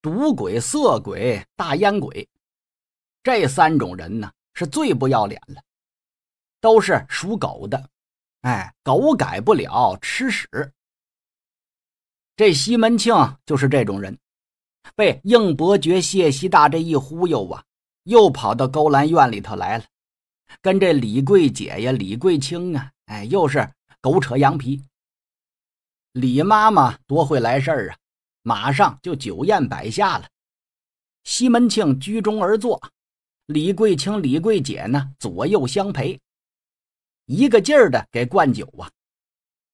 赌鬼、色鬼、大烟鬼，这三种人呢是最不要脸了，都是属狗的，哎，狗改不了吃屎。这西门庆就是这种人，被应伯爵谢希大这一忽悠啊，又跑到勾栏院里头来了，跟这李桂姐呀、李桂清啊，哎，又是狗扯羊皮。李妈妈多会来事儿啊！马上就酒宴摆下了，西门庆居中而坐，李桂清、李桂姐呢左右相陪，一个劲儿的给灌酒啊。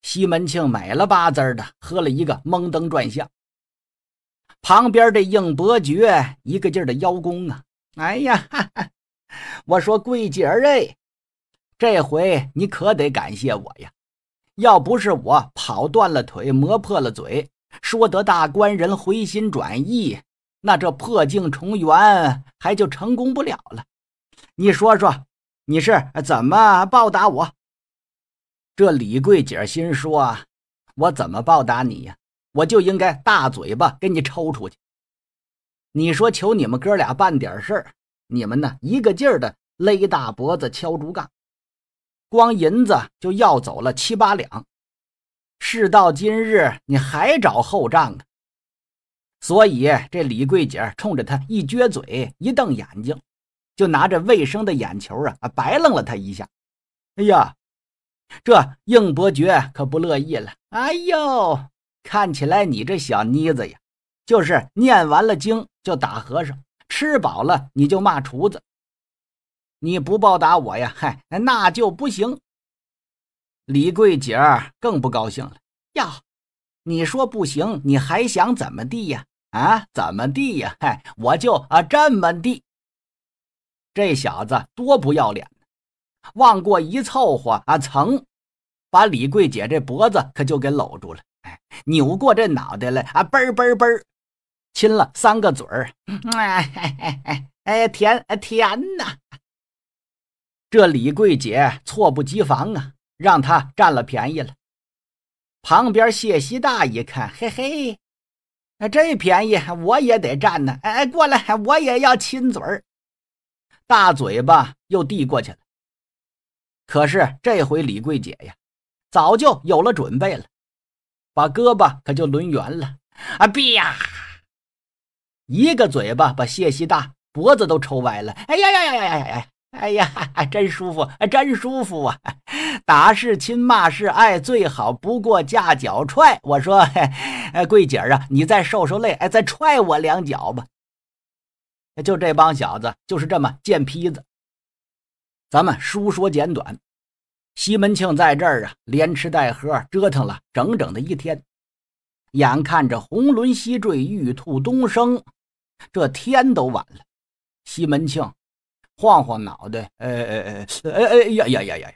西门庆美了吧滋的喝了一个蒙灯转向。旁边这应伯爵一个劲儿的邀功啊，哎呀，哈哈，我说桂姐儿哎，这回你可得感谢我呀，要不是我跑断了腿磨破了嘴。说得大官人回心转意，那这破镜重圆还就成功不了了。你说说，你是怎么报答我？这李桂姐心说，我怎么报答你呀？我就应该大嘴巴给你抽出去。你说求你们哥俩办点事儿，你们呢一个劲儿的勒大脖子敲竹杠，光银子就要走了七八两。事到今日，你还找后账啊？所以这李桂姐冲着他一撅嘴，一瞪眼睛，就拿着卫生的眼球啊，白愣了他一下。哎呀，这应伯爵可不乐意了。哎呦，看起来你这小妮子呀，就是念完了经就打和尚，吃饱了你就骂厨子。你不报答我呀，嗨，那就不行。李桂姐更不高兴了呀！你说不行，你还想怎么地呀？啊，怎么地呀？嗨，我就啊这么地。这小子多不要脸！望过一凑合啊，噌，把李桂姐这脖子可就给搂住了，哎，扭过这脑袋来啊，啵嘣啵啵亲了三个嘴儿，哎哎哎哎，甜哎甜呐！这李桂姐措不及防啊！让他占了便宜了。旁边谢希大一看，嘿嘿，那这便宜我也得占呢！哎哎，过来，我也要亲嘴儿，大嘴巴又递过去了。可是这回李桂姐呀，早就有了准备了，把胳膊可就抡圆了啊！啪，一个嘴巴把谢希大脖子都抽歪了！哎呀呀呀呀呀呀！哎呀，真舒服，真舒服啊！打是亲，骂是爱，最好不过架脚踹。我说，哎，桂姐儿啊，你再受受累，哎，再踹我两脚吧。就这帮小子，就是这么贱坯子。咱们书说简短，西门庆在这儿啊，连吃带喝，折腾了整整的一天，眼看着红轮西坠，玉兔东升，这天都晚了。西门庆。晃晃脑袋，哎哎哎，哎哎哎呀呀呀呀！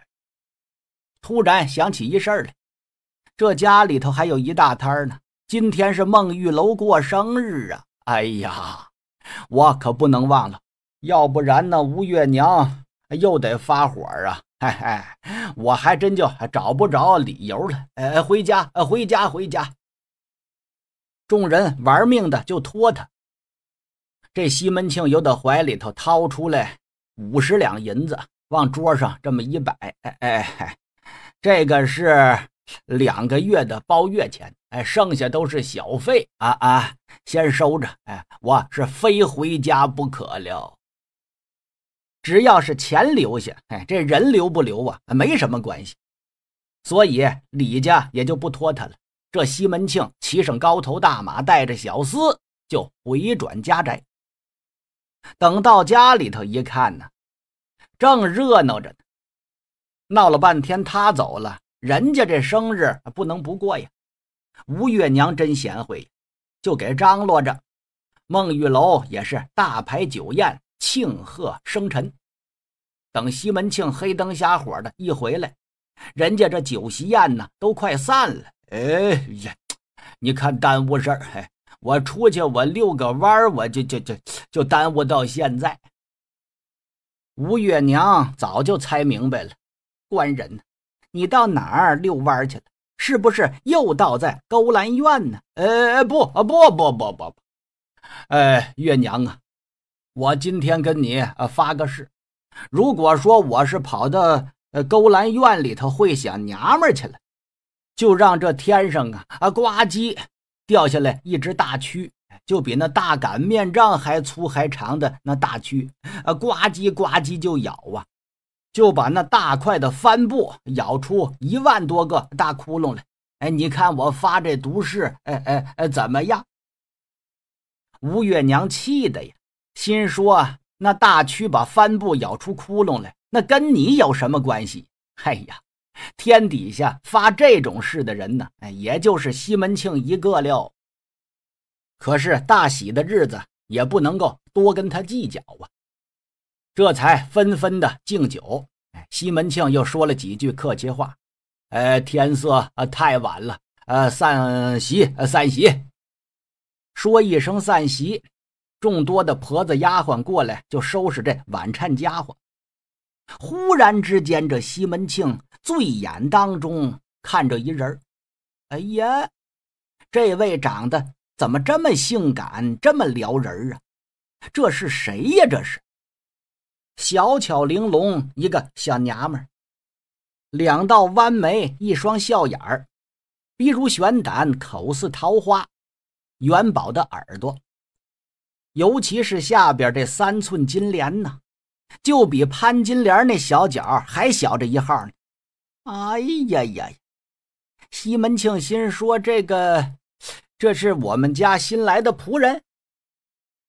突然想起一事来，这家里头还有一大摊儿呢。今天是孟玉楼过生日啊！哎呀，我可不能忘了，要不然呢，吴月娘又得发火啊！哎嘿，我还真就找不着理由了。哎，回家，回家，回家！众人玩命的就拖他。这西门庆由得怀里头掏出来。五十两银子往桌上这么一摆，哎哎，这个是两个月的包月钱，哎，剩下都是小费啊啊，先收着，哎，我是非回家不可了。只要是钱留下，哎，这人留不留啊，没什么关系，所以李家也就不拖他了。这西门庆骑上高头大马，带着小厮就回转家宅。等到家里头一看呢，正热闹着呢，闹了半天他走了，人家这生日不能不过呀。吴月娘真贤惠，就给张罗着。孟玉楼也是大排酒宴庆贺生辰。等西门庆黑灯瞎火的一回来，人家这酒席宴呢都快散了。哎呀，你看耽误事儿嘿。我出去，我遛个弯儿，我就就就就耽误到现在。吴月娘早就猜明白了，官人，你到哪儿遛弯儿去了？是不是又倒在勾栏院呢？呃，不，不，不，不，不，不，哎，月娘啊，我今天跟你啊发个誓，如果说我是跑到呃勾栏院里头会想娘们儿去了，就让这天上啊啊呱唧。掉下来一只大蛆，就比那大擀面杖还粗还长的那大蛆，啊，呱唧呱唧就咬啊，就把那大块的帆布咬出一万多个大窟窿来。哎，你看我发这毒誓，哎哎哎，怎么样？吴月娘气的呀，心说那大蛆把帆布咬出窟窿来，那跟你有什么关系？哎呀！天底下发这种事的人呢，哎，也就是西门庆一个了。可是大喜的日子也不能够多跟他计较啊，这才纷纷的敬酒。哎，西门庆又说了几句客气话，呃，天色呃太晚了，呃，散席，散席，说一声散席。众多的婆子丫鬟过来就收拾这晚膳家伙。忽然之间，这西门庆。醉眼当中看着一人哎呀，这位长得怎么这么性感，这么撩人啊？这是谁呀？这是小巧玲珑一个小娘们儿，两道弯眉，一双笑眼儿，鼻如悬胆，口似桃花。元宝的耳朵，尤其是下边这三寸金莲呢，就比潘金莲那小脚还小这一号呢。哎呀呀！西门庆心说：“这个，这是我们家新来的仆人，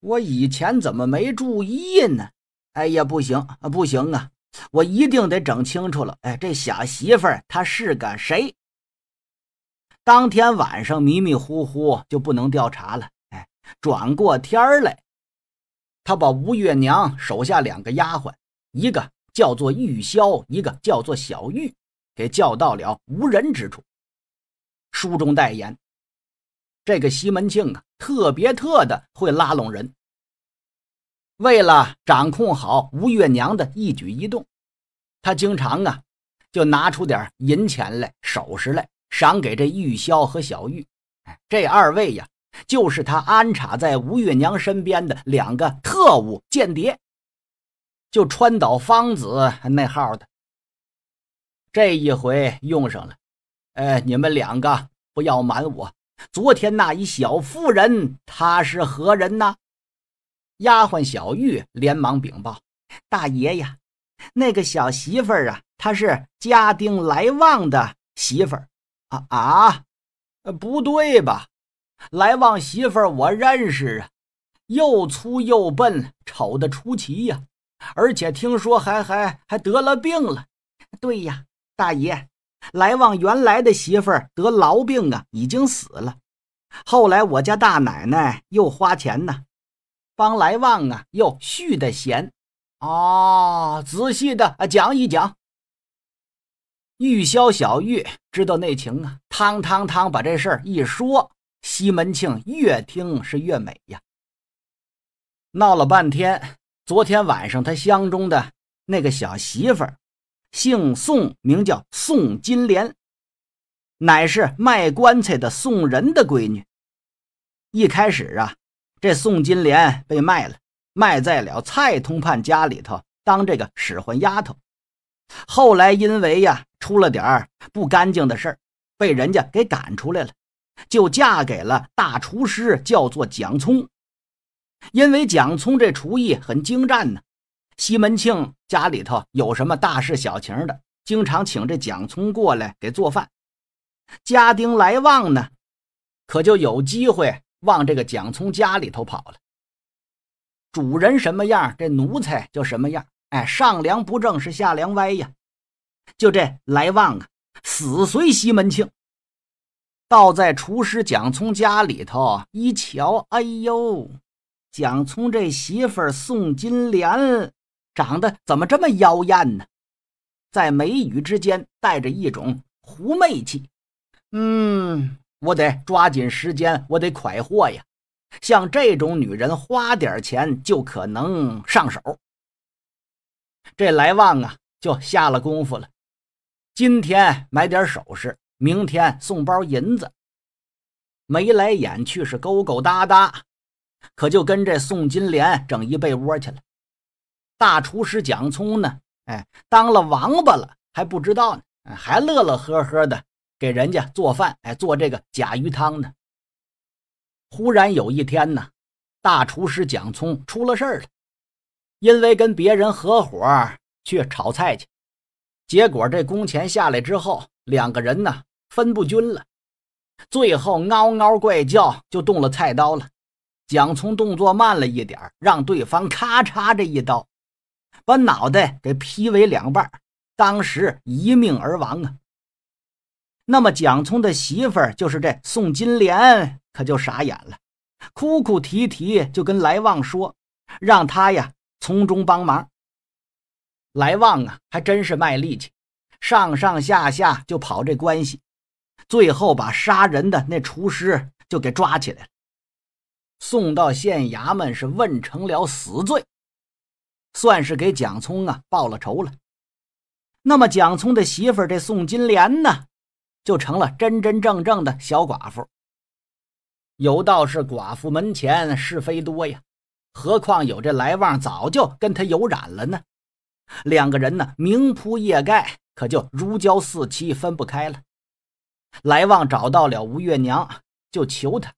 我以前怎么没注意呢？”哎呀，不行，啊，不行啊！我一定得整清楚了。哎，这小媳妇儿，她是个谁？当天晚上迷迷糊糊就不能调查了。哎，转过天来，他把吴月娘手下两个丫鬟，一个叫做玉箫，一个叫做小玉。给叫到了无人之处。书中代言，这个西门庆啊，特别特的会拉拢人。为了掌控好吴月娘的一举一动，他经常啊，就拿出点银钱来、首饰来赏给这玉箫和小玉。这二位呀，就是他安插在吴月娘身边的两个特务间谍，就川岛芳子那号的。这一回用上了，呃，你们两个不要瞒我。昨天那一小妇人，她是何人呢？丫鬟小玉连忙禀报：“大爷呀，那个小媳妇儿啊，她是家丁来旺的媳妇儿。”啊啊，不对吧？来旺媳妇儿我认识啊，又粗又笨，丑得出奇呀，而且听说还还还得了病了。对呀。大爷，来旺原来的媳妇儿得痨病啊，已经死了。后来我家大奶奶又花钱呢，帮来旺啊又续的弦。啊，仔细的啊讲一讲。玉箫小玉知道内情啊，汤汤汤把这事儿一说，西门庆越听是越美呀。闹了半天，昨天晚上他相中的那个小媳妇儿。姓宋，名叫宋金莲，乃是卖棺材的宋仁的闺女。一开始啊，这宋金莲被卖了，卖在了蔡通判家里头当这个使唤丫头。后来因为呀出了点儿不干净的事儿，被人家给赶出来了，就嫁给了大厨师，叫做蒋聪。因为蒋聪这厨艺很精湛呢。西门庆家里头有什么大事小情的，经常请这蒋聪过来给做饭。家丁来旺呢，可就有机会往这个蒋聪家里头跑了。主人什么样，这奴才就什么样。哎，上梁不正是下梁歪呀！就这来旺啊，死随西门庆。倒在厨师蒋聪家里头一瞧，哎呦，蒋聪这媳妇宋金莲。长得怎么这么妖艳呢？在眉宇之间带着一种狐媚气。嗯，我得抓紧时间，我得快活呀。像这种女人，花点钱就可能上手。这来旺啊，就下了功夫了。今天买点首饰，明天送包银子，眉来眼去是勾勾搭搭，可就跟这宋金莲整一被窝去了。大厨师蒋聪呢？哎，当了王八了还不知道呢，还乐乐呵呵的给人家做饭，哎，做这个甲鱼汤呢。忽然有一天呢，大厨师蒋聪出了事儿了，因为跟别人合伙去炒菜去，结果这工钱下来之后，两个人呢分不均了，最后嗷嗷怪叫就动了菜刀了。蒋聪动作慢了一点让对方咔嚓这一刀。把脑袋给劈为两半，当时一命而亡啊。那么蒋聪的媳妇儿就是这宋金莲，可就傻眼了，哭哭啼啼就跟来旺说，让他呀从中帮忙。来旺啊还真是卖力气，上上下下就跑这关系，最后把杀人的那厨师就给抓起来，了，送到县衙门是问成了死罪。算是给蒋聪啊报了仇了。那么蒋聪的媳妇儿这宋金莲呢，就成了真真正正的小寡妇。有道是寡妇门前是非多呀，何况有这来旺早就跟他有染了呢？两个人呢，明铺夜盖，可就如胶似漆，分不开了。来旺找到了吴月娘，就求她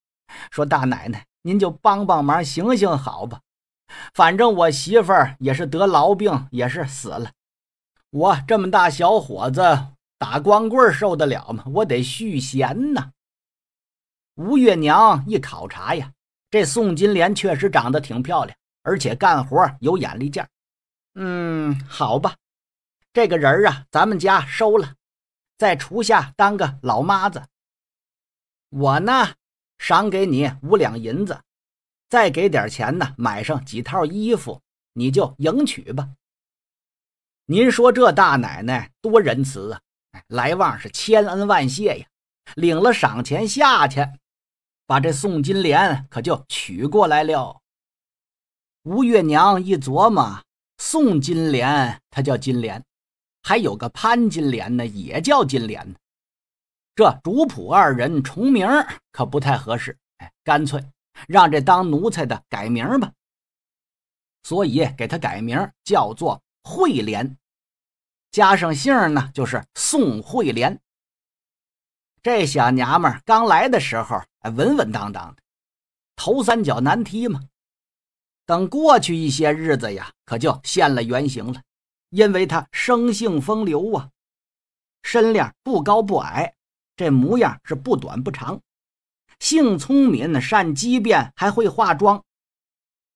说：“大奶奶，您就帮帮忙，行行好吧。”反正我媳妇儿也是得痨病，也是死了。我这么大小伙子打光棍受得了吗？我得续弦呐。吴月娘一考察呀，这宋金莲确实长得挺漂亮，而且干活有眼力劲儿。嗯，好吧，这个人啊，咱们家收了，在厨下当个老妈子。我呢，赏给你五两银子。再给点钱呢，买上几套衣服，你就迎娶吧。您说这大奶奶多仁慈啊！来旺是千恩万谢呀，领了赏钱下去，把这宋金莲可就娶过来了。吴月娘一琢磨，宋金莲她叫金莲，还有个潘金莲呢，也叫金莲，这主仆二人重名可不太合适，干脆。让这当奴才的改名吧，所以给他改名叫做惠莲，加上姓呢就是宋惠莲。这小娘们刚来的时候稳稳当当的，头三脚难踢嘛。等过去一些日子呀，可就现了原形了，因为她生性风流啊。身量不高不矮，这模样是不短不长。性聪明，善机变，还会化妆，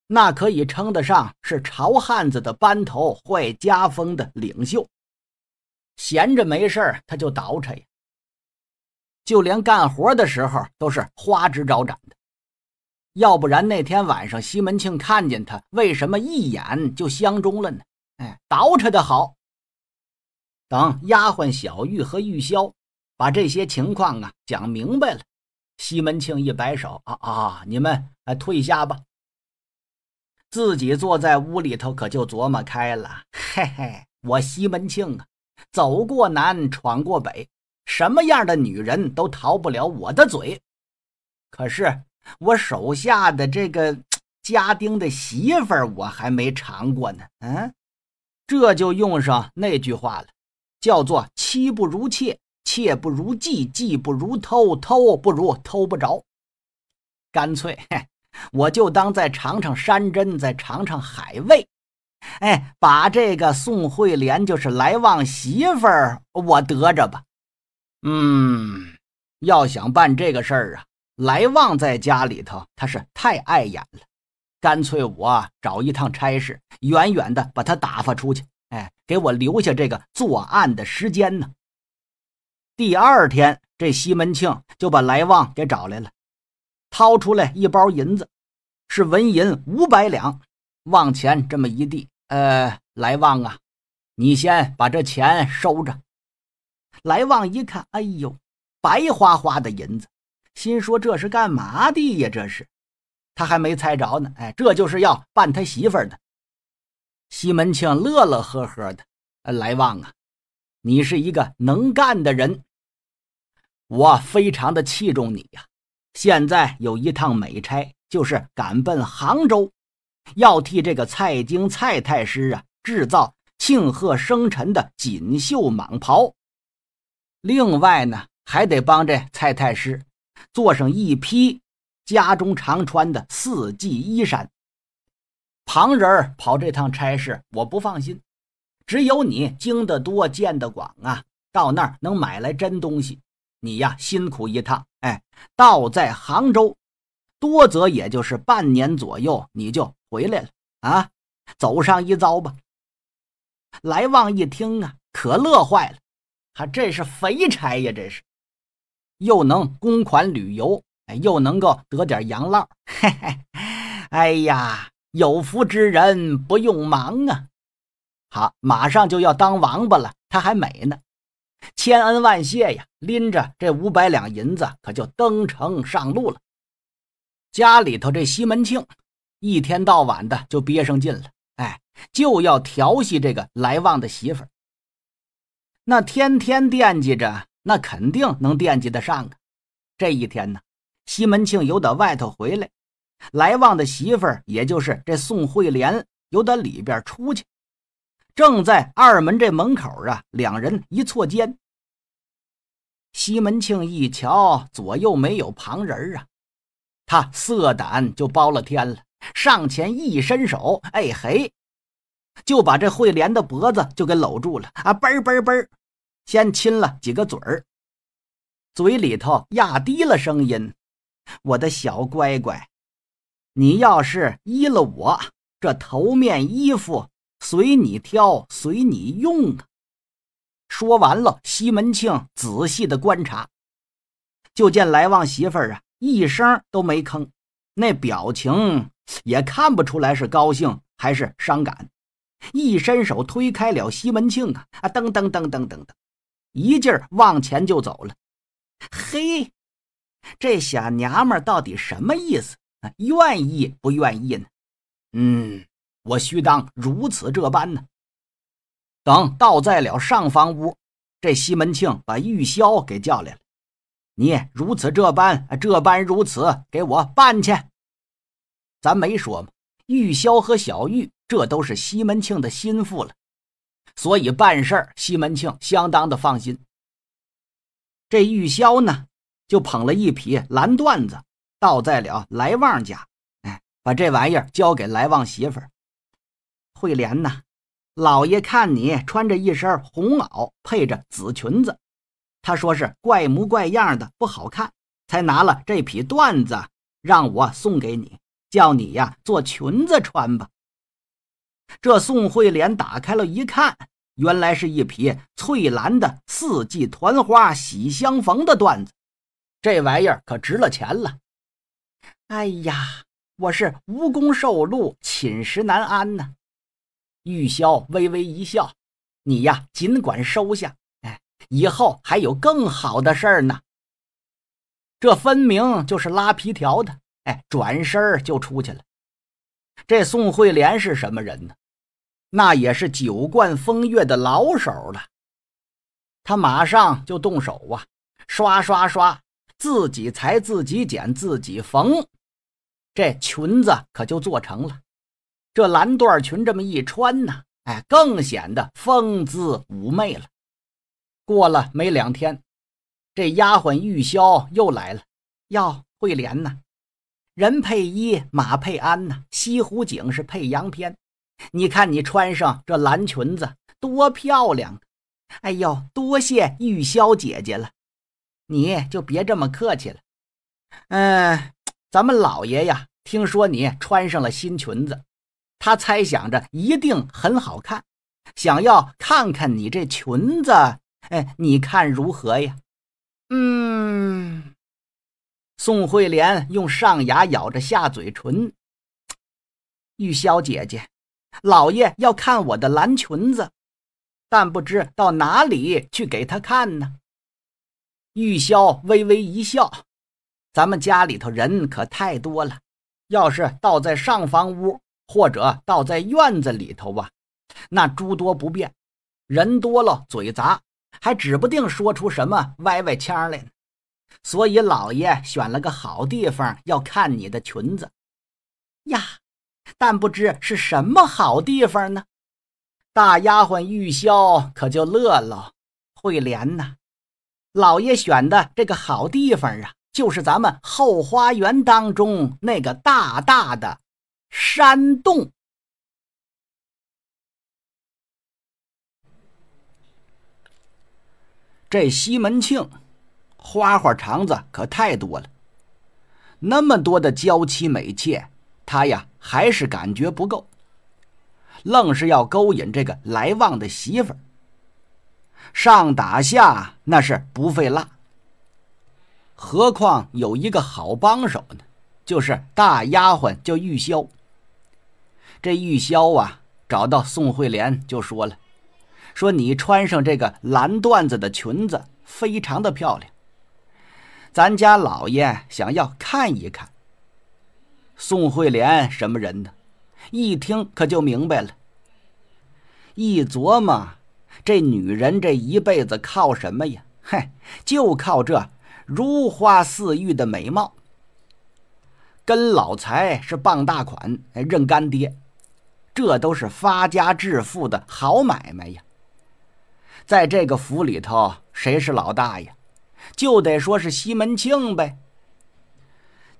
那可以称得上是朝汉子的班头，坏家风的领袖。闲着没事他就捯饬呀。就连干活的时候，都是花枝招展的。要不然那天晚上，西门庆看见他，为什么一眼就相中了呢？哎，捯饬的好。等丫鬟小玉和玉箫把这些情况啊讲明白了。西门庆一摆手，啊啊！你们哎，退下吧。自己坐在屋里头，可就琢磨开了。嘿嘿，我西门庆啊，走过南，闯过北，什么样的女人都逃不了我的嘴。可是我手下的这个家丁的媳妇，我还没尝过呢。嗯，这就用上那句话了，叫做妻不如妾。窃不如寄，寄不如偷，偷不如偷不着。干脆，我就当再尝尝山珍，再尝尝海味。哎，把这个宋慧莲，就是来旺媳妇儿，我得着吧。嗯，要想办这个事儿啊，来旺在家里头他是太碍眼了。干脆，我找一趟差事，远远的把他打发出去。哎，给我留下这个作案的时间呢。第二天，这西门庆就把来旺给找来了，掏出来一包银子，是纹银五百两，往前这么一递，呃，来旺啊，你先把这钱收着。来旺一看，哎呦，白花花的银子，心说这是干嘛的呀？这是，他还没猜着呢。哎，这就是要办他媳妇的。西门庆乐乐呵呵的，呃，来旺啊。你是一个能干的人，我非常的器重你呀。现在有一趟美差，就是赶奔杭州，要替这个蔡京、蔡太师啊制造庆贺生辰的锦绣蟒袍。另外呢，还得帮这蔡太师做上一批家中常穿的四季衣衫。旁人跑这趟差事，我不放心。只有你经得多、见得广啊，到那儿能买来真东西。你呀，辛苦一趟，哎，到在杭州，多则也就是半年左右，你就回来了啊。走上一遭吧。来旺一听啊，可乐坏了，还这是肥差呀，这是，又能公款旅游，哎，又能够得点洋捞，嘿嘿。哎呀，有福之人不用忙啊。他马上就要当王八了，他还美呢！千恩万谢呀，拎着这五百两银子，可就登城上路了。家里头这西门庆一天到晚的就憋上劲了，哎，就要调戏这个来旺的媳妇儿。那天天惦记着，那肯定能惦记得上啊。这一天呢，西门庆由得外头回来，来旺的媳妇儿也就是这宋惠莲，由得里边出去。正在二门这门口啊，两人一错肩。西门庆一瞧左右没有旁人啊，他色胆就包了天了，上前一伸手，哎嘿，就把这慧莲的脖子就给搂住了啊！嘣嘣嘣，先亲了几个嘴儿，嘴里头压低了声音：“我的小乖乖，你要是依了我，这头面衣服。”随你挑，随你用啊！说完了，西门庆仔细的观察，就见来旺媳妇儿啊，一声都没吭，那表情也看不出来是高兴还是伤感。一伸手推开了西门庆啊啊！噔噔噔噔噔噔，一劲儿往前就走了。嘿，这小娘们到底什么意思？愿意不愿意呢？嗯。我须当如此这般呢。等到在了上房屋，这西门庆把玉箫给叫来了。你如此这般，这般如此，给我办去。咱没说嘛，玉箫和小玉这都是西门庆的心腹了，所以办事儿西门庆相当的放心。这玉箫呢，就捧了一匹蓝缎子，到在了来旺家，哎，把这玩意儿交给来旺媳妇儿。惠莲呐，老爷看你穿着一身红袄配着紫裙子，他说是怪模怪样的不好看，才拿了这匹缎子让我送给你，叫你呀做裙子穿吧。这宋惠莲打开了一看，原来是一匹翠蓝的四季团花喜相逢的缎子，这玩意儿可值了钱了。哎呀，我是无功受禄，寝食难安呐。玉箫微微一笑：“你呀，尽管收下。哎，以后还有更好的事儿呢。这分明就是拉皮条的。哎，转身就出去了。这宋慧莲是什么人呢？那也是酒冠风月的老手了。他马上就动手啊，刷刷刷，自己裁、自己剪、自己缝，这裙子可就做成了。”这蓝缎裙这么一穿呢，哎，更显得风姿妩媚了。过了没两天，这丫鬟玉箫又来了，要慧莲呐，人配衣，马配鞍呐。西湖景是配洋片，你看你穿上这蓝裙子多漂亮！哎呦，多谢玉箫姐姐了，你就别这么客气了。嗯，咱们老爷呀，听说你穿上了新裙子。他猜想着一定很好看，想要看看你这裙子，哎，你看如何呀？嗯，宋慧莲用上牙咬着下嘴唇。玉箫姐姐，老爷要看我的蓝裙子，但不知到哪里去给他看呢？玉箫微微一笑，咱们家里头人可太多了，要是倒在上房屋。或者倒在院子里头吧，那诸多不便，人多了嘴杂，还指不定说出什么歪歪腔来呢。所以老爷选了个好地方要看你的裙子呀，但不知是什么好地方呢？大丫鬟玉箫可就乐了。慧莲呐，老爷选的这个好地方啊，就是咱们后花园当中那个大大的。山洞，这西门庆花花肠子可太多了。那么多的娇妻美妾，他呀还是感觉不够，愣是要勾引这个来旺的媳妇儿。上打下那是不费蜡，何况有一个好帮手呢，就是大丫鬟叫玉箫。这玉箫啊，找到宋慧莲就说了：“说你穿上这个蓝缎子的裙子，非常的漂亮。咱家老爷想要看一看。”宋慧莲什么人呢？一听可就明白了。一琢磨，这女人这一辈子靠什么呀？嗨，就靠这如花似玉的美貌。跟老财是傍大款，认干爹。这都是发家致富的好买卖呀！在这个府里头，谁是老大呀？就得说是西门庆呗。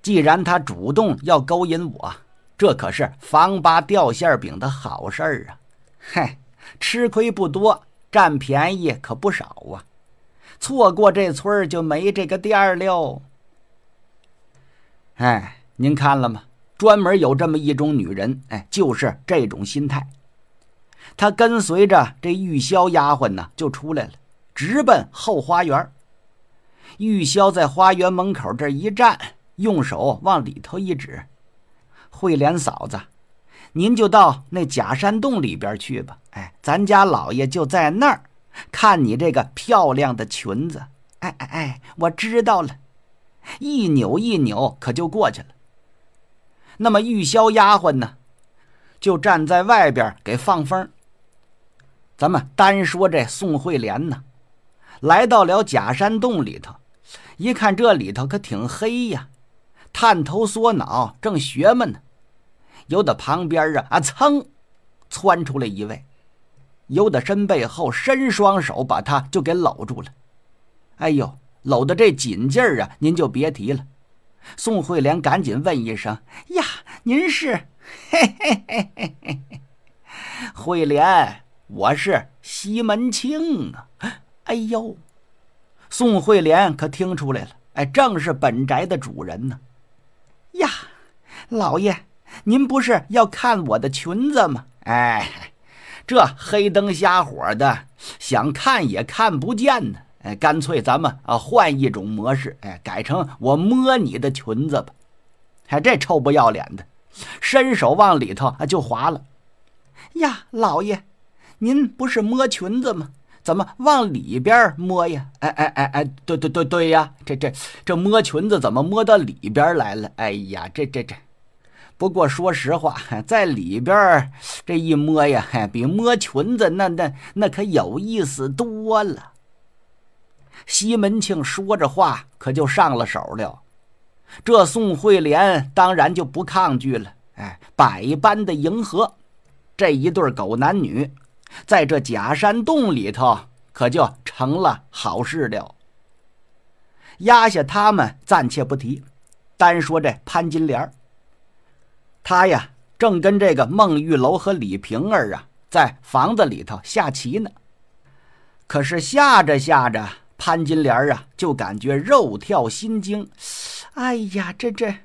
既然他主动要勾引我，这可是防八掉馅饼的好事儿啊！嘿，吃亏不多，占便宜可不少啊！错过这村儿就没这个店儿了。哎，您看了吗？专门有这么一种女人，哎，就是这种心态。她跟随着这玉箫丫鬟呢，就出来了，直奔后花园。玉箫在花园门口这一站，用手往里头一指：“慧莲嫂子，您就到那假山洞里边去吧。哎，咱家老爷就在那儿，看你这个漂亮的裙子。哎哎哎，我知道了，一扭一扭，可就过去了。”那么玉箫丫鬟呢，就站在外边给放风。咱们单说这宋慧莲呢，来到了假山洞里头，一看这里头可挺黑呀，探头缩脑正学们呢，有的旁边啊啊噌，窜出来一位，有的身背后伸双手把他就给搂住了，哎呦，搂的这紧劲儿啊，您就别提了。宋慧莲赶紧问一声：“呀，您是？嘿嘿嘿嘿嘿嘿！慧莲，我是西门庆啊！哎呦，宋慧莲可听出来了，哎，正是本宅的主人呢。呀，老爷，您不是要看我的裙子吗？哎，这黑灯瞎火的，想看也看不见呢。”哎，干脆咱们啊换一种模式，哎，改成我摸你的裙子吧。哎，这臭不要脸的，伸手往里头就滑了。呀，老爷，您不是摸裙子吗？怎么往里边摸呀？哎哎哎哎，对对对对呀，这这这摸裙子怎么摸到里边来了？哎呀，这这这。不过说实话，在里边这一摸呀，比摸裙子那那那可有意思多了。西门庆说着话，可就上了手了。这宋惠莲当然就不抗拒了，哎，百般的迎合。这一对狗男女，在这假山洞里头，可就成了好事了。压下他们暂且不提，单说这潘金莲他她呀正跟这个孟玉楼和李瓶儿啊，在房子里头下棋呢。可是下着下着，潘金莲啊，就感觉肉跳心惊。哎呀，这这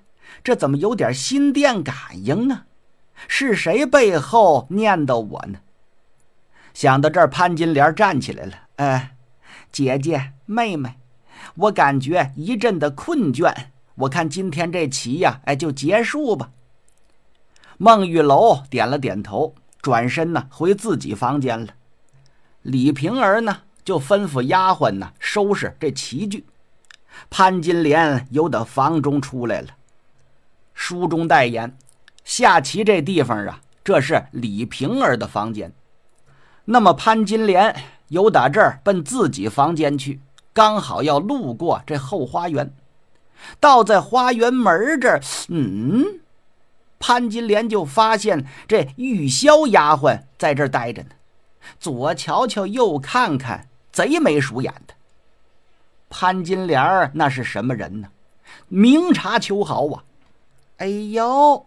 这怎么有点心电感应呢？是谁背后念叨我呢？想到这儿，潘金莲站起来了。哎，姐姐妹妹，我感觉一阵的困倦。我看今天这棋呀，哎，就结束吧。孟玉楼点了点头，转身呢回自己房间了。李瓶儿呢？就吩咐丫鬟呢收拾这棋具。潘金莲由得房中出来了。书中代言下棋这地方啊，这是李瓶儿的房间。那么潘金莲由打这儿奔自己房间去，刚好要路过这后花园。到在花园门这儿，嗯，潘金莲就发现这玉箫丫鬟在这待着呢，左瞧瞧，右看看。贼眉鼠眼的，潘金莲儿那是什么人呢？明察秋毫啊！哎呦，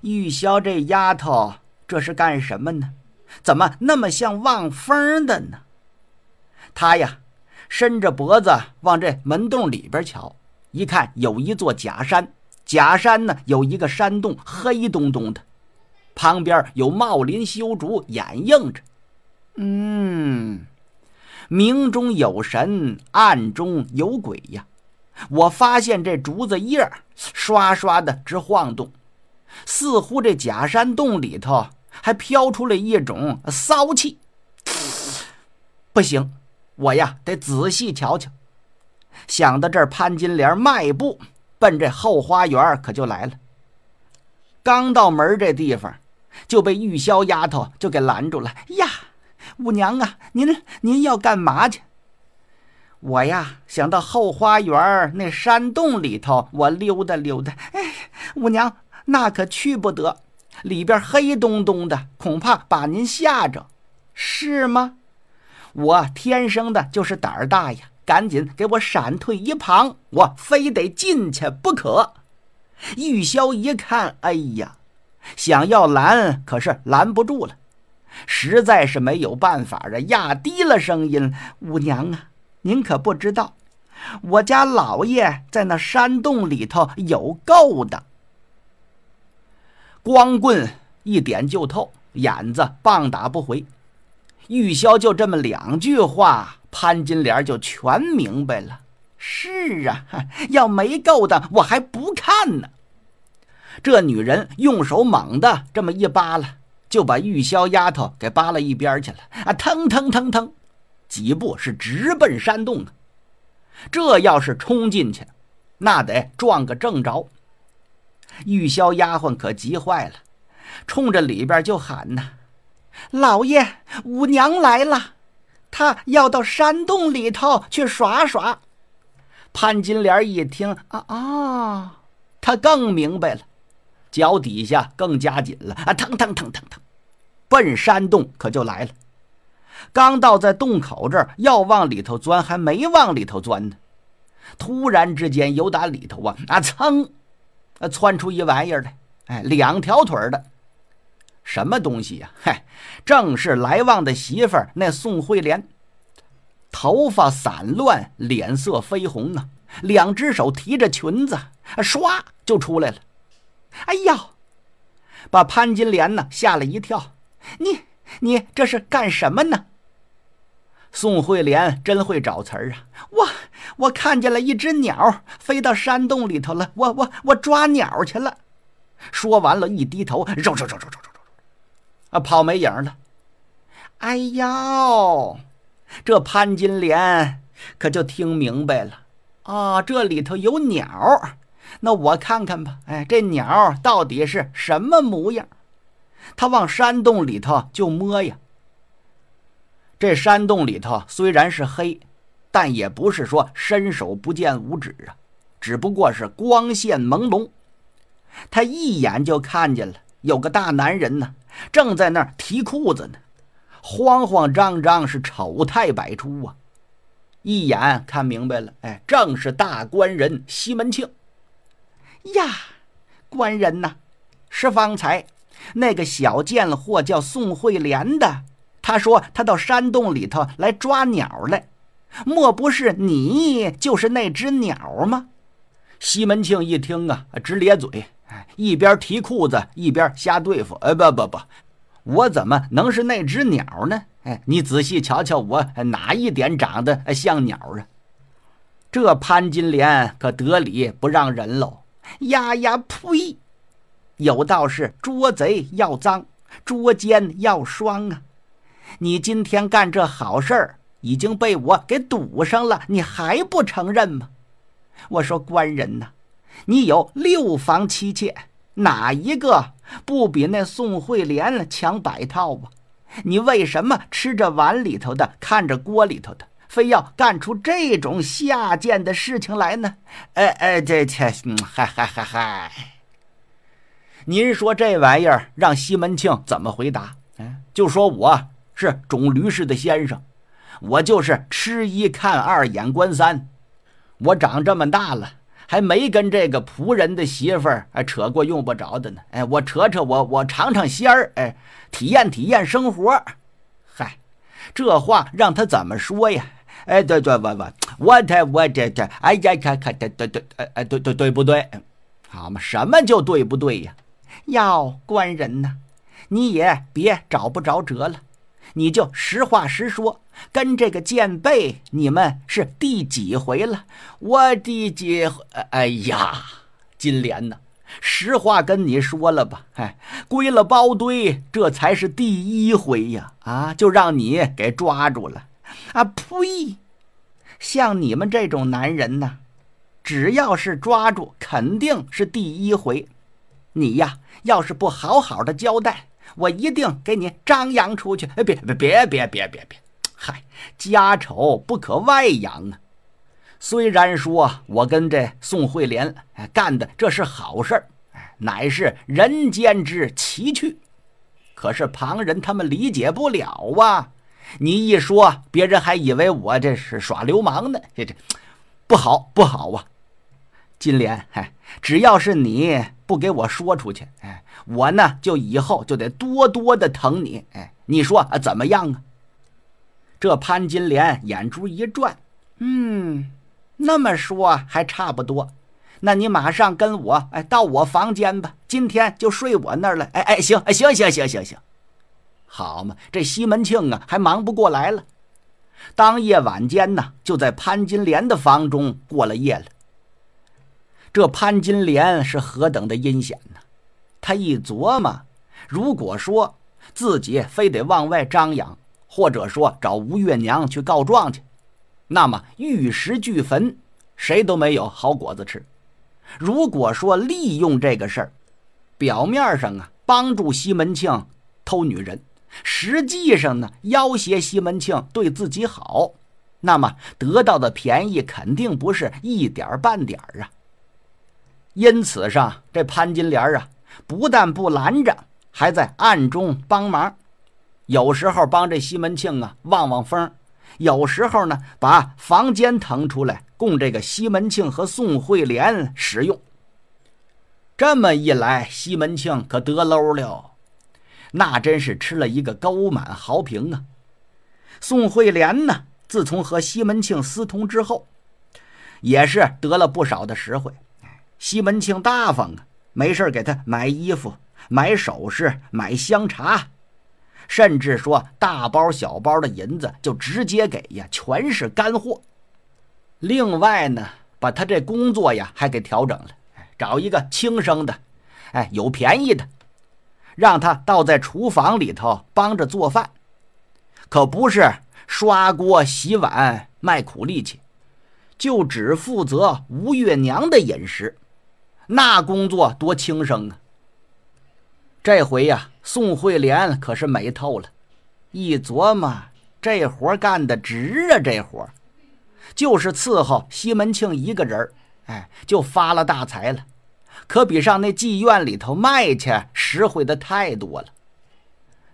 玉箫这丫头这是干什么呢？怎么那么像望风的呢？她呀，伸着脖子往这门洞里边瞧，一看有一座假山，假山呢有一个山洞，黑洞洞的，旁边有茂林修竹掩映着。嗯。明中有神，暗中有鬼呀！我发现这竹子叶儿刷的直晃动，似乎这假山洞里头还飘出了一种骚气。不行，我呀得仔细瞧瞧。想到这儿，潘金莲迈步奔这后花园可就来了。刚到门这地方，就被玉箫丫头就给拦住了呀。五娘啊，您您要干嘛去？我呀，想到后花园那山洞里头，我溜达溜达。五娘那可去不得，里边黑洞洞的，恐怕把您吓着，是吗？我天生的就是胆儿大呀，赶紧给我闪退一旁，我非得进去不可。玉箫一看，哎呀，想要拦可是拦不住了。实在是没有办法啊，压低了声音：“五娘啊，您可不知道，我家老爷在那山洞里头有够的。光棍一点就透，眼子棒打不回。”玉箫就这么两句话，潘金莲就全明白了。是啊，要没够的，我还不看呢。这女人用手猛的这么一扒拉。就把玉箫丫头给扒拉一边去了啊！腾腾腾腾，几步是直奔山洞啊！这要是冲进去，那得撞个正着。玉箫丫鬟可急坏了，冲着里边就喊呐，老爷，五娘来了，她要到山洞里头去耍耍。”潘金莲一听啊啊，她更明白了，脚底下更加紧了啊！腾腾腾腾腾。奔山洞可就来了，刚到在洞口这儿，要往里头钻，还没往里头钻呢，突然之间，有打里头啊，啊噌，啊窜出一玩意儿来，哎，两条腿的，什么东西呀？嗨，正是来旺的媳妇儿那宋慧莲，头发散乱，脸色绯红啊，两只手提着裙子，唰就出来了。哎呀，把潘金莲呢吓了一跳。你你这是干什么呢？宋慧莲真会找词儿啊！我我看见了一只鸟飞到山洞里头了，我我我抓鸟去了。说完了，一低头，肉肉肉肉肉肉肉，啊，跑没影了。哎呦，这潘金莲可就听明白了啊，这里头有鸟，那我看看吧。哎，这鸟到底是什么模样？他往山洞里头就摸呀。这山洞里头虽然是黑，但也不是说伸手不见五指啊，只不过是光线朦胧。他一眼就看见了，有个大男人呢，正在那儿提裤子呢，慌慌张张，是丑态百出啊。一眼看明白了，哎，正是大官人西门庆。呀，官人呐，是方才。那个小贱货叫宋惠莲的，他说他到山洞里头来抓鸟来，莫不是你就是那只鸟吗？西门庆一听啊，直咧嘴，一边提裤子一边瞎对付，哎，不不不，我怎么能是那只鸟呢？哎，你仔细瞧瞧我哪一点长得像鸟啊？这潘金莲可得理不让人喽，呀呀，呸！有道是：捉贼要赃，捉奸要双啊！你今天干这好事儿，已经被我给堵上了，你还不承认吗？我说官人呐，你有六房妻妾，哪一个不比那宋慧莲强百套吧？你为什么吃着碗里头的，看着锅里头的，非要干出这种下贱的事情来呢？哎哎，这这，嗨嗨嗨嗨！您说这玩意儿让西门庆怎么回答？哎，就说我是种驴似的先生，我就是吃一看二眼观三，我长这么大了还没跟这个仆人的媳妇儿哎扯过用不着的呢。哎，我扯扯我我尝尝鲜儿，哎，体验体验生活。嗨，这话让他怎么说呀？哎，对对，我我我他我这这，哎呀，呀呀，对对对，哎哎对对对不对？好嘛，什么就对不对呀？要官人呐，你也别找不着辙了，你就实话实说，跟这个贱辈，你们是第几回了？我第几？哎呀，金莲呐，实话跟你说了吧，哎，归了包堆，这才是第一回呀！啊，就让你给抓住了啊！呸，像你们这种男人呐，只要是抓住，肯定是第一回。你呀，要是不好好的交代，我一定给你张扬出去。哎，别别别别别别别！嗨，家丑不可外扬啊。虽然说我跟这宋慧莲干的这是好事儿，乃是人间之奇趣，可是旁人他们理解不了啊。你一说，别人还以为我这是耍流氓呢。这这，不好不好啊。金莲，哎，只要是你。不给我说出去，哎，我呢就以后就得多多的疼你，哎，你说啊怎么样啊？这潘金莲眼珠一转，嗯，那么说还差不多。那你马上跟我哎到我房间吧，今天就睡我那儿了。哎哎，行，行行行行行，好嘛，这西门庆啊还忙不过来了。当夜晚间呢，就在潘金莲的房中过了夜了。这潘金莲是何等的阴险呢？他一琢磨，如果说自己非得往外张扬，或者说找吴月娘去告状去，那么玉石俱焚，谁都没有好果子吃。如果说利用这个事儿，表面上啊帮助西门庆偷女人，实际上呢要挟西门庆对自己好，那么得到的便宜肯定不是一点儿半点儿啊！因此上，这潘金莲啊，不但不拦着，还在暗中帮忙。有时候帮这西门庆啊望望风，有时候呢把房间腾出来供这个西门庆和宋慧莲使用。这么一来，西门庆可得喽了，那真是吃了一个沟满壕平啊。宋慧莲呢，自从和西门庆私通之后，也是得了不少的实惠。西门庆大方啊，没事给他买衣服、买首饰、买香茶，甚至说大包小包的银子就直接给呀，全是干货。另外呢，把他这工作呀还给调整了，找一个轻生的，哎，有便宜的，让他倒在厨房里头帮着做饭，可不是刷锅洗碗卖苦力气，就只负责吴月娘的饮食。那工作多轻生啊！这回呀，宋慧莲可是美透了。一琢磨，这活干的值啊！这活儿就是伺候西门庆一个人儿，哎，就发了大财了。可比上那妓院里头卖去实惠的太多了。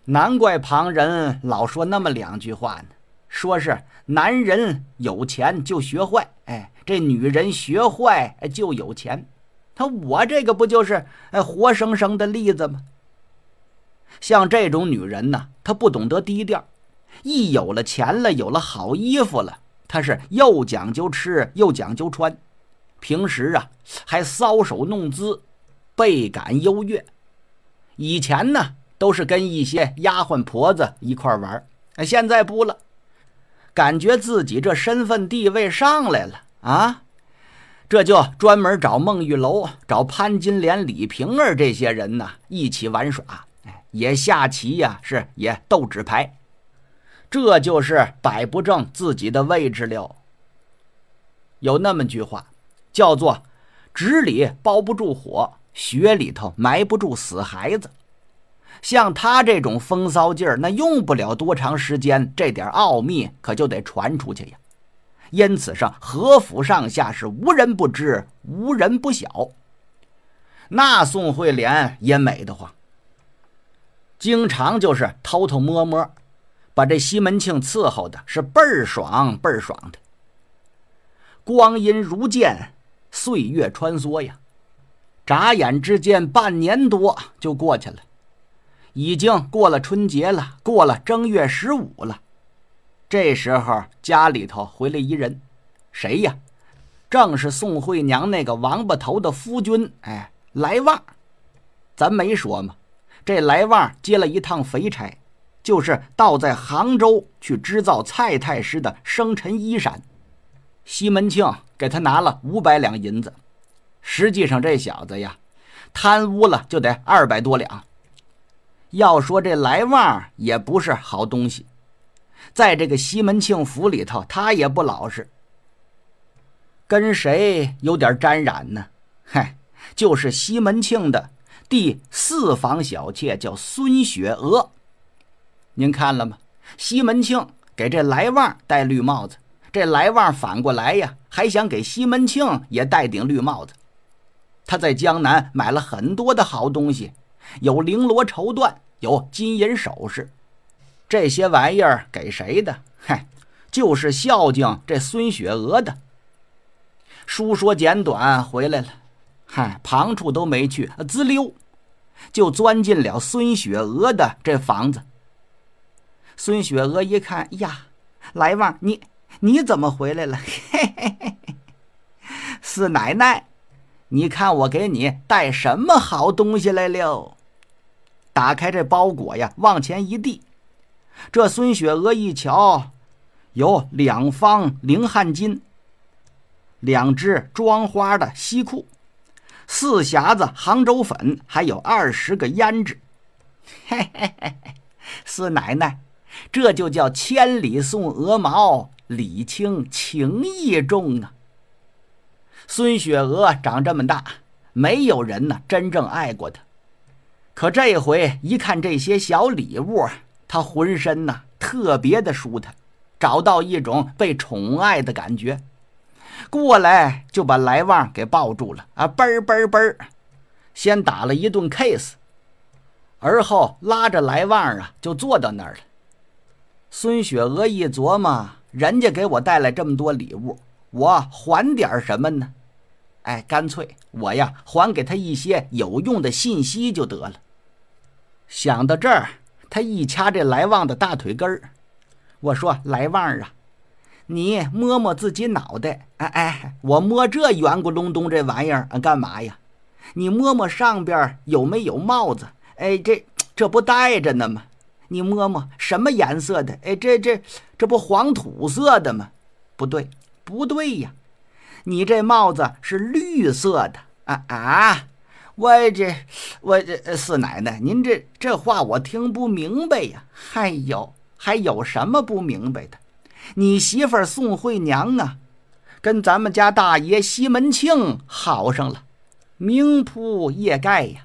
难怪旁人老说那么两句话呢，说是男人有钱就学坏，哎，这女人学坏就有钱。他我这个不就是哎活生生的例子吗？像这种女人呢，她不懂得低调，一有了钱了，有了好衣服了，她是又讲究吃，又讲究穿，平时啊还搔首弄姿，倍感优越。以前呢，都是跟一些丫鬟婆子一块玩现在不了，感觉自己这身份地位上来了啊。这就专门找孟玉楼、找潘金莲、李瓶儿这些人呢，一起玩耍，也下棋呀，是也斗纸牌，这就是摆不正自己的位置了。有那么句话，叫做“纸里包不住火，雪里头埋不住死孩子”。像他这种风骚劲儿，那用不了多长时间，这点奥秘可就得传出去呀。因此上，何府上下是无人不知，无人不晓。那宋慧莲也美得慌，经常就是偷偷摸摸，把这西门庆伺候的是倍儿爽，倍儿爽的。光阴如箭，岁月穿梭呀，眨眼之间，半年多就过去了，已经过了春节了，过了正月十五了。这时候家里头回来一人，谁呀？正是宋惠娘那个王八头的夫君。哎，来旺，咱没说嘛。这来旺接了一趟肥差，就是到在杭州去织造蔡太师的生辰衣衫。西门庆给他拿了五百两银子，实际上这小子呀，贪污了就得二百多两。要说这来旺也不是好东西。在这个西门庆府里头，他也不老实，跟谁有点沾染呢？嗨，就是西门庆的第四房小妾叫孙雪娥。您看了吗？西门庆给这来旺戴绿帽子，这来旺反过来呀，还想给西门庆也戴顶绿帽子。他在江南买了很多的好东西，有绫罗绸缎，有金银首饰。这些玩意儿给谁的？嗨，就是孝敬这孙雪娥的。书说简短回来了，嗨，旁处都没去，滋溜就钻进了孙雪娥的这房子。孙雪娥一看，呀，来旺，你你怎么回来了？嘿嘿嘿嘿，四奶奶，你看我给你带什么好东西来了？打开这包裹呀，往前一递。这孙雪娥一瞧，有两方绫汗巾，两只装花的西裤，四匣子杭州粉，还有二十个胭脂。嘿嘿嘿嘿，四奶奶，这就叫千里送鹅毛，礼轻情意重啊！孙雪娥长这么大，没有人呢真正爱过她，可这回一看这些小礼物。他浑身呐特别的舒坦，找到一种被宠爱的感觉，过来就把来旺给抱住了啊！啵啵啵，先打了一顿 case，而后拉着来旺啊就坐到那儿了。孙雪娥一琢磨，人家给我带来这么多礼物，我还点什么呢？哎，干脆我呀还给他一些有用的信息就得了。想到这儿。他一掐这来旺的大腿根儿，我说：“来旺啊，你摸摸自己脑袋，哎哎，我摸这圆咕隆咚这玩意儿，干嘛呀？你摸摸上边有没有帽子？哎，这这不戴着呢吗？你摸摸什么颜色的？哎，这这这不黄土色的吗？不对，不对呀，你这帽子是绿色的啊啊！”我这，我这四奶奶，您这这话我听不明白呀！还有还有什么不明白的？你媳妇宋惠娘啊，跟咱们家大爷西门庆好上了，名铺叶盖呀。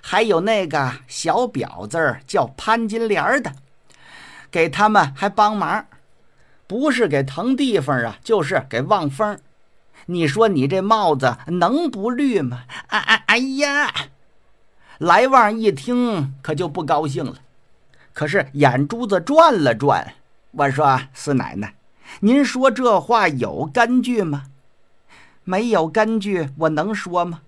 还有那个小婊子叫潘金莲的，给他们还帮忙，不是给腾地方啊，就是给望风。你说你这帽子能不绿吗？哎哎哎呀！来旺一听可就不高兴了，可是眼珠子转了转。我说四奶奶，您说这话有根据吗？没有根据，我能说吗？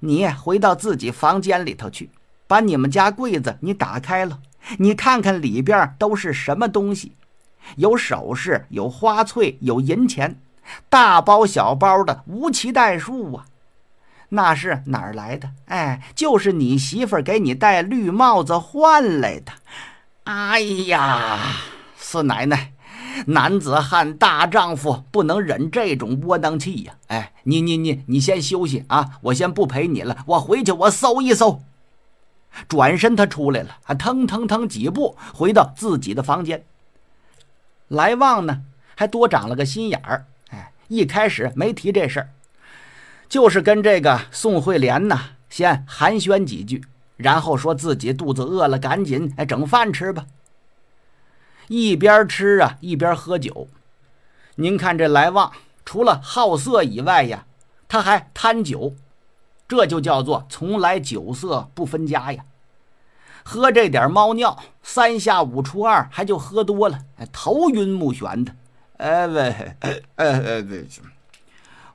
你回到自己房间里头去，把你们家柜子你打开了，你看看里边都是什么东西，有首饰，有花翠，有银钱。大包小包的无奇带数啊，那是哪儿来的？哎，就是你媳妇儿给你戴绿帽子换来的。哎呀，四奶奶，男子汉大丈夫不能忍这种窝囊气呀！哎，你你你你先休息啊，我先不陪你了，我回去我搜一搜。转身他出来了，还腾腾腾几步回到自己的房间。来旺呢，还多长了个心眼儿。一开始没提这事儿，就是跟这个宋慧莲呢先寒暄几句，然后说自己肚子饿了，赶紧哎整饭吃吧。一边吃啊一边喝酒。您看这来旺除了好色以外呀，他还贪酒，这就叫做从来酒色不分家呀。喝这点猫尿，三下五除二还就喝多了，头晕目眩的。哎喂，哎 哎哎，不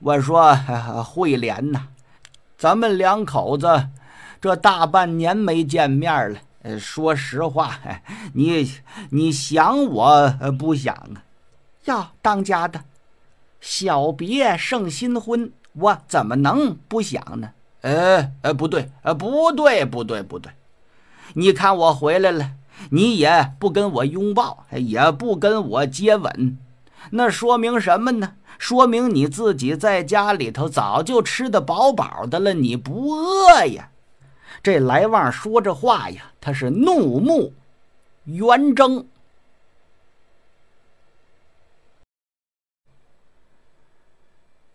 我说慧莲呐，咱们两口子这大半年没见面了。呃，说实话，你你想我不想啊？呀，当家的，小别胜新婚，我怎么能不想呢？呃呃，不对，呃不对，不对，不对！你看我回来了，你也不跟我拥抱，也不跟我接吻。那说明什么呢？说明你自己在家里头早就吃的饱饱的了，你不饿呀？这来旺说这话呀，他是怒目圆睁。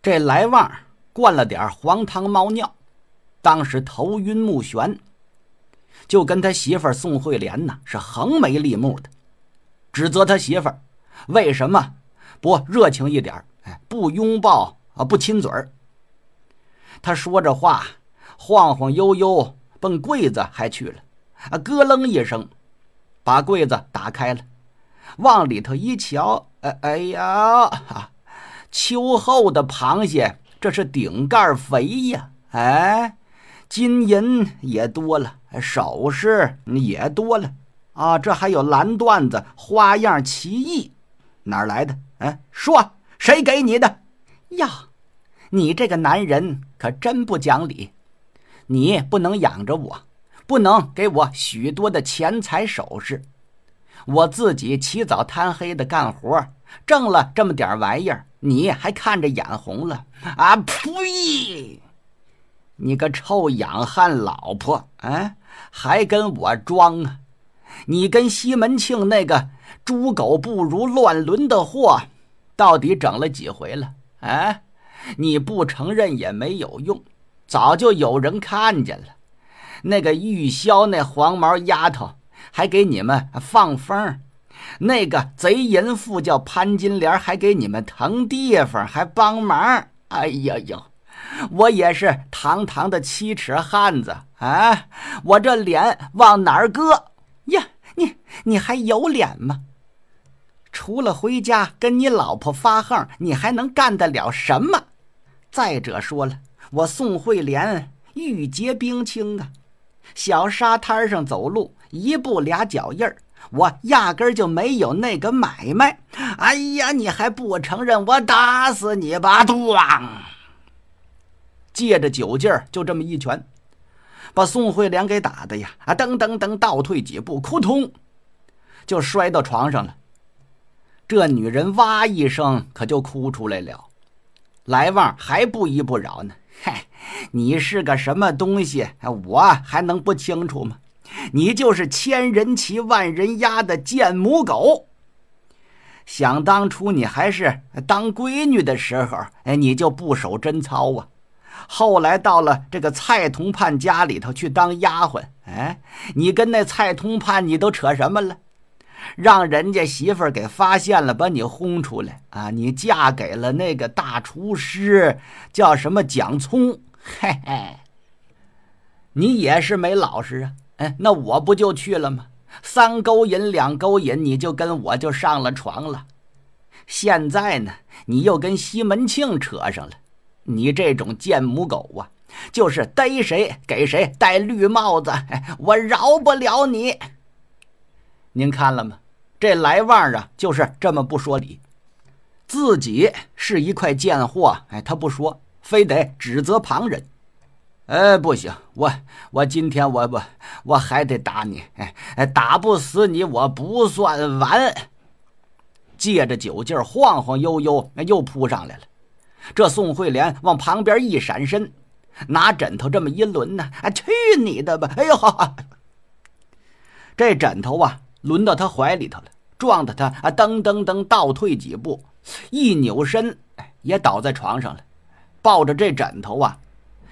这来旺灌了点黄汤猫尿，当时头晕目眩，就跟他媳妇宋慧莲呢是横眉立目的指责他媳妇为什么？不热情一点儿，哎，不拥抱啊，不亲嘴儿。他说着话，晃晃悠悠奔柜子还去了，啊，咯楞一声，把柜子打开了，往里头一瞧，哎，哎呀，秋后的螃蟹，这是顶盖肥呀！哎，金银也多了，首饰也多了啊，这还有蓝缎子，花样奇异，哪儿来的？嗯，说谁给你的呀？你这个男人可真不讲理！你不能养着我，不能给我许多的钱财首饰。我自己起早贪黑的干活，挣了这么点玩意儿，你还看着眼红了啊？呸！你个臭养汉老婆啊，还跟我装啊？你跟西门庆那个……猪狗不如乱伦的货，到底整了几回了？哎，你不承认也没有用，早就有人看见了。那个玉箫那黄毛丫头还给你们放风，那个贼淫妇叫潘金莲还给你们腾地方，还帮忙。哎呀呀，我也是堂堂的七尺汉子啊，我这脸往哪儿搁呀？你你还有脸吗？除了回家跟你老婆发横，你还能干得了什么？再者说了，我宋慧莲玉洁冰清啊，小沙滩上走路一步俩脚印儿，我压根儿就没有那个买卖。哎呀，你还不承认？我打死你吧！咣！借着酒劲儿，就这么一拳，把宋慧莲给打的呀！啊，噔噔噔，倒退几步，扑通，就摔到床上了。这女人哇一声，可就哭出来了。来旺还不依不饶呢。嘿，你是个什么东西？我还能不清楚吗？你就是千人骑万人压的贱母狗。想当初你还是当闺女的时候，哎，你就不守贞操啊？后来到了这个蔡同判家里头去当丫鬟，哎，你跟那蔡同判你都扯什么了？让人家媳妇儿给发现了，把你轰出来啊！你嫁给了那个大厨师，叫什么蒋聪，嘿嘿，你也是没老实啊！哎，那我不就去了吗？三勾引两勾引，你就跟我就上了床了。现在呢，你又跟西门庆扯上了。你这种贱母狗啊，就是逮谁给谁戴绿帽子，我饶不了你。您看了吗？这来旺啊，就是这么不说理，自己是一块贱货。哎，他不说，非得指责旁人。哎，不行，我我今天我我我还得打你，打不死你我不算完。借着酒劲儿，晃晃悠悠，又扑上来了。这宋慧莲往旁边一闪身，拿枕头这么一抡呢，啊，去你的吧！哎呦，这枕头啊。轮到他怀里头了，撞得他啊，噔噔噔倒退几步，一扭身，哎，也倒在床上了，抱着这枕头啊，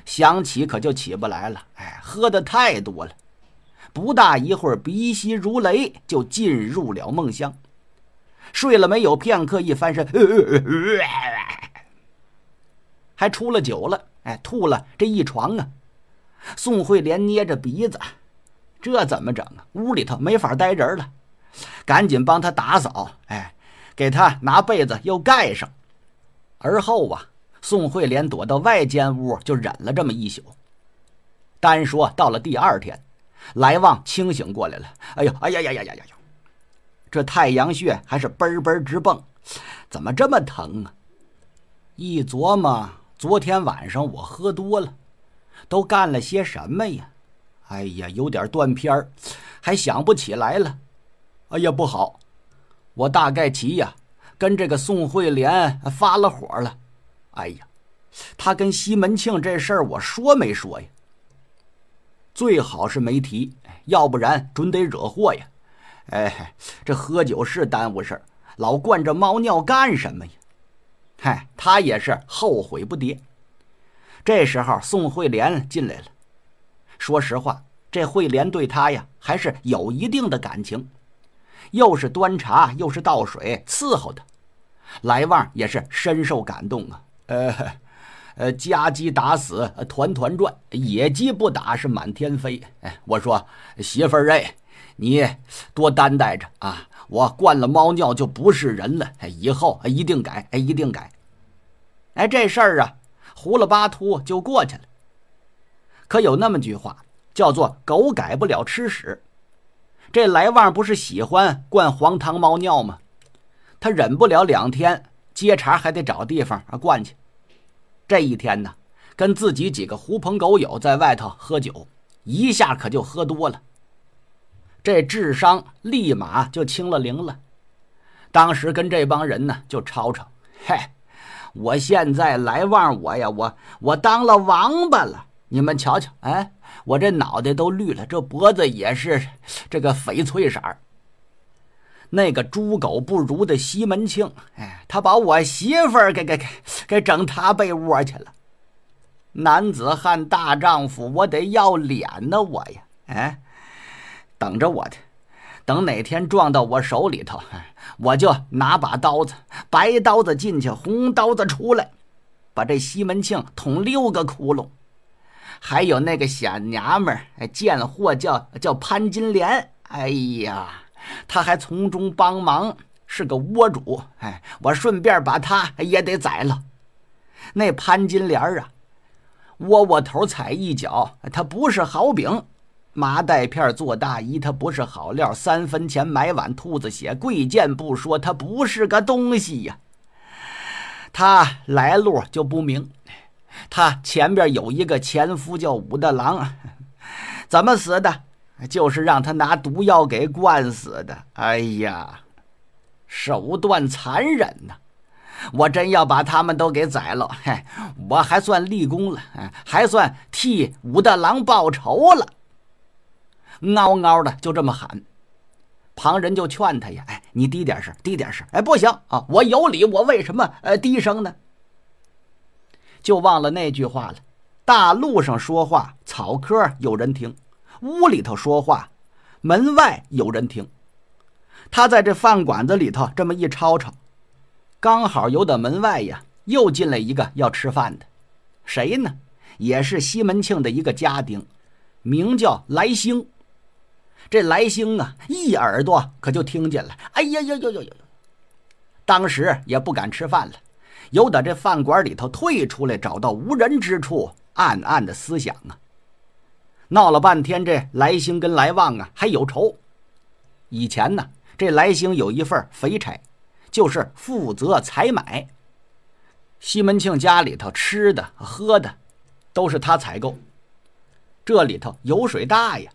想起可就起不来了，哎，喝的太多了，不大一会儿鼻息如雷，就进入了梦乡。睡了没有片刻，一翻身，呃呃呃，还出了酒了，哎，吐了这一床啊。宋慧莲捏着鼻子。这怎么整啊？屋里头没法待人了，赶紧帮他打扫。哎，给他拿被子又盖上。而后啊，宋慧莲躲到外间屋就忍了这么一宿。单说到了第二天，来旺清醒过来了。哎呦，哎呀呀呀呀呀呀！这太阳穴还是嘣嘣直蹦，怎么这么疼啊？一琢磨，昨天晚上我喝多了，都干了些什么呀？哎呀，有点断片儿，还想不起来了。哎呀，不好！我大概齐呀，跟这个宋慧莲发了火了。哎呀，他跟西门庆这事儿，我说没说呀？最好是没提，要不然准得惹祸呀。哎，这喝酒是耽误事儿，老灌着猫尿干什么呀？嗨，他也是后悔不迭。这时候，宋慧莲进来了。说实话，这慧莲对他呀还是有一定的感情，又是端茶又是倒水伺候他，来旺也是深受感动啊。呃，呃，家鸡打死团团转，野鸡不打是满天飞。哎，我说媳妇儿哎，你多担待着啊！我灌了猫尿就不是人了，以后一定改，一定改。哎，这事儿啊，胡了巴秃就过去了。可有那么句话，叫做“狗改不了吃屎”。这来旺不是喜欢灌黄汤猫尿吗？他忍不了两天，接茬还得找地方啊灌去。这一天呢，跟自己几个狐朋狗友在外头喝酒，一下可就喝多了。这智商立马就清了零了。当时跟这帮人呢就吵吵：“嗨，我现在来旺我呀，我我当了王八了。”你们瞧瞧，哎，我这脑袋都绿了，这脖子也是这个翡翠色儿。那个猪狗不如的西门庆，哎，他把我媳妇儿给给给给整他被窝去了。男子汉大丈夫，我得要脸呢，我呀，哎，等着我的，等哪天撞到我手里头，我就拿把刀子，白刀子进去，红刀子出来，把这西门庆捅六个窟窿。还有那个小娘们儿，贱货叫叫潘金莲。哎呀，她还从中帮忙，是个窝主。哎，我顺便把她也得宰了。那潘金莲儿啊，窝窝头踩一脚，她不是好饼；麻袋片做大衣，她不是好料。三分钱买碗兔子血，贵贱不说，她不是个东西呀。她来路就不明。他前边有一个前夫叫武大郎，怎么死的？就是让他拿毒药给灌死的。哎呀，手段残忍呐！我真要把他们都给宰了，嘿，我还算立功了，还算替武大郎报仇了。嗷嗷的，就这么喊，旁人就劝他呀：“哎，你低点声，低点声。”哎，不行啊，我有理，我为什么呃低声呢？就忘了那句话了。大路上说话，草棵有人听；屋里头说话，门外有人听。他在这饭馆子里头这么一吵吵，刚好有的门外呀，又进来一个要吃饭的，谁呢？也是西门庆的一个家丁，名叫来兴。这来兴啊，一耳朵可就听见了，哎呀呀呀呀呀！当时也不敢吃饭了。由得这饭馆里头退出来，找到无人之处，暗暗的思想啊。闹了半天，这来兴跟来旺啊还有仇。以前呢，这来兴有一份肥差，就是负责采买。西门庆家里头吃的喝的，都是他采购，这里头油水大呀。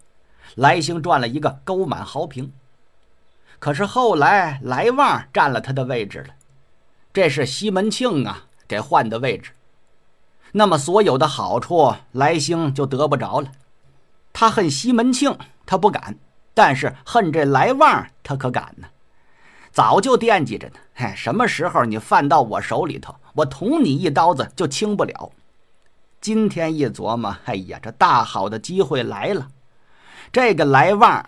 来兴赚了一个勾满壕平。可是后来来旺占了他的位置了。这是西门庆啊给换的位置，那么所有的好处来兴就得不着了。他恨西门庆，他不敢；但是恨这来旺，他可敢呢。早就惦记着呢，嗨，什么时候你犯到我手里头，我捅你一刀子就轻不了。今天一琢磨，哎呀，这大好的机会来了。这个来旺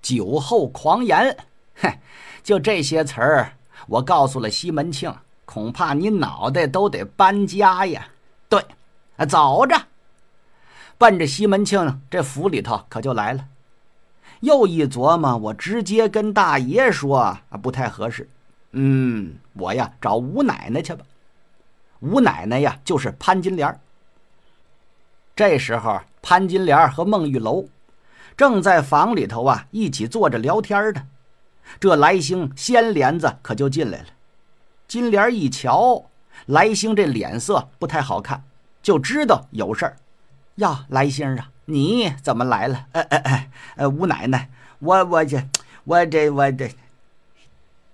酒后狂言，嘿，就这些词儿，我告诉了西门庆。恐怕你脑袋都得搬家呀！对，啊，走着，奔着西门庆这府里头可就来了。又一琢磨，我直接跟大爷说不太合适。嗯，我呀找吴奶奶去吧。吴奶奶呀就是潘金莲。这时候，潘金莲和孟玉楼正在房里头啊一起坐着聊天的。这来兴掀帘子可就进来了。金莲一瞧，来兴这脸色不太好看，就知道有事儿。呀，来兴啊，你怎么来了？哎哎，呃，吴奶奶，我我这我这我这，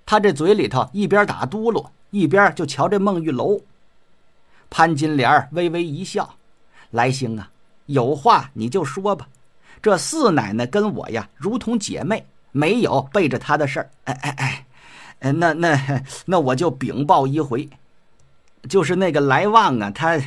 他这嘴里头一边打嘟噜，一边就瞧这孟玉楼。潘金莲微微一笑，来兴啊，有话你就说吧。这四奶奶跟我呀，如同姐妹，没有背着她的事儿。哎哎哎。哎，那那那我就禀报一回，就是那个来旺啊，他，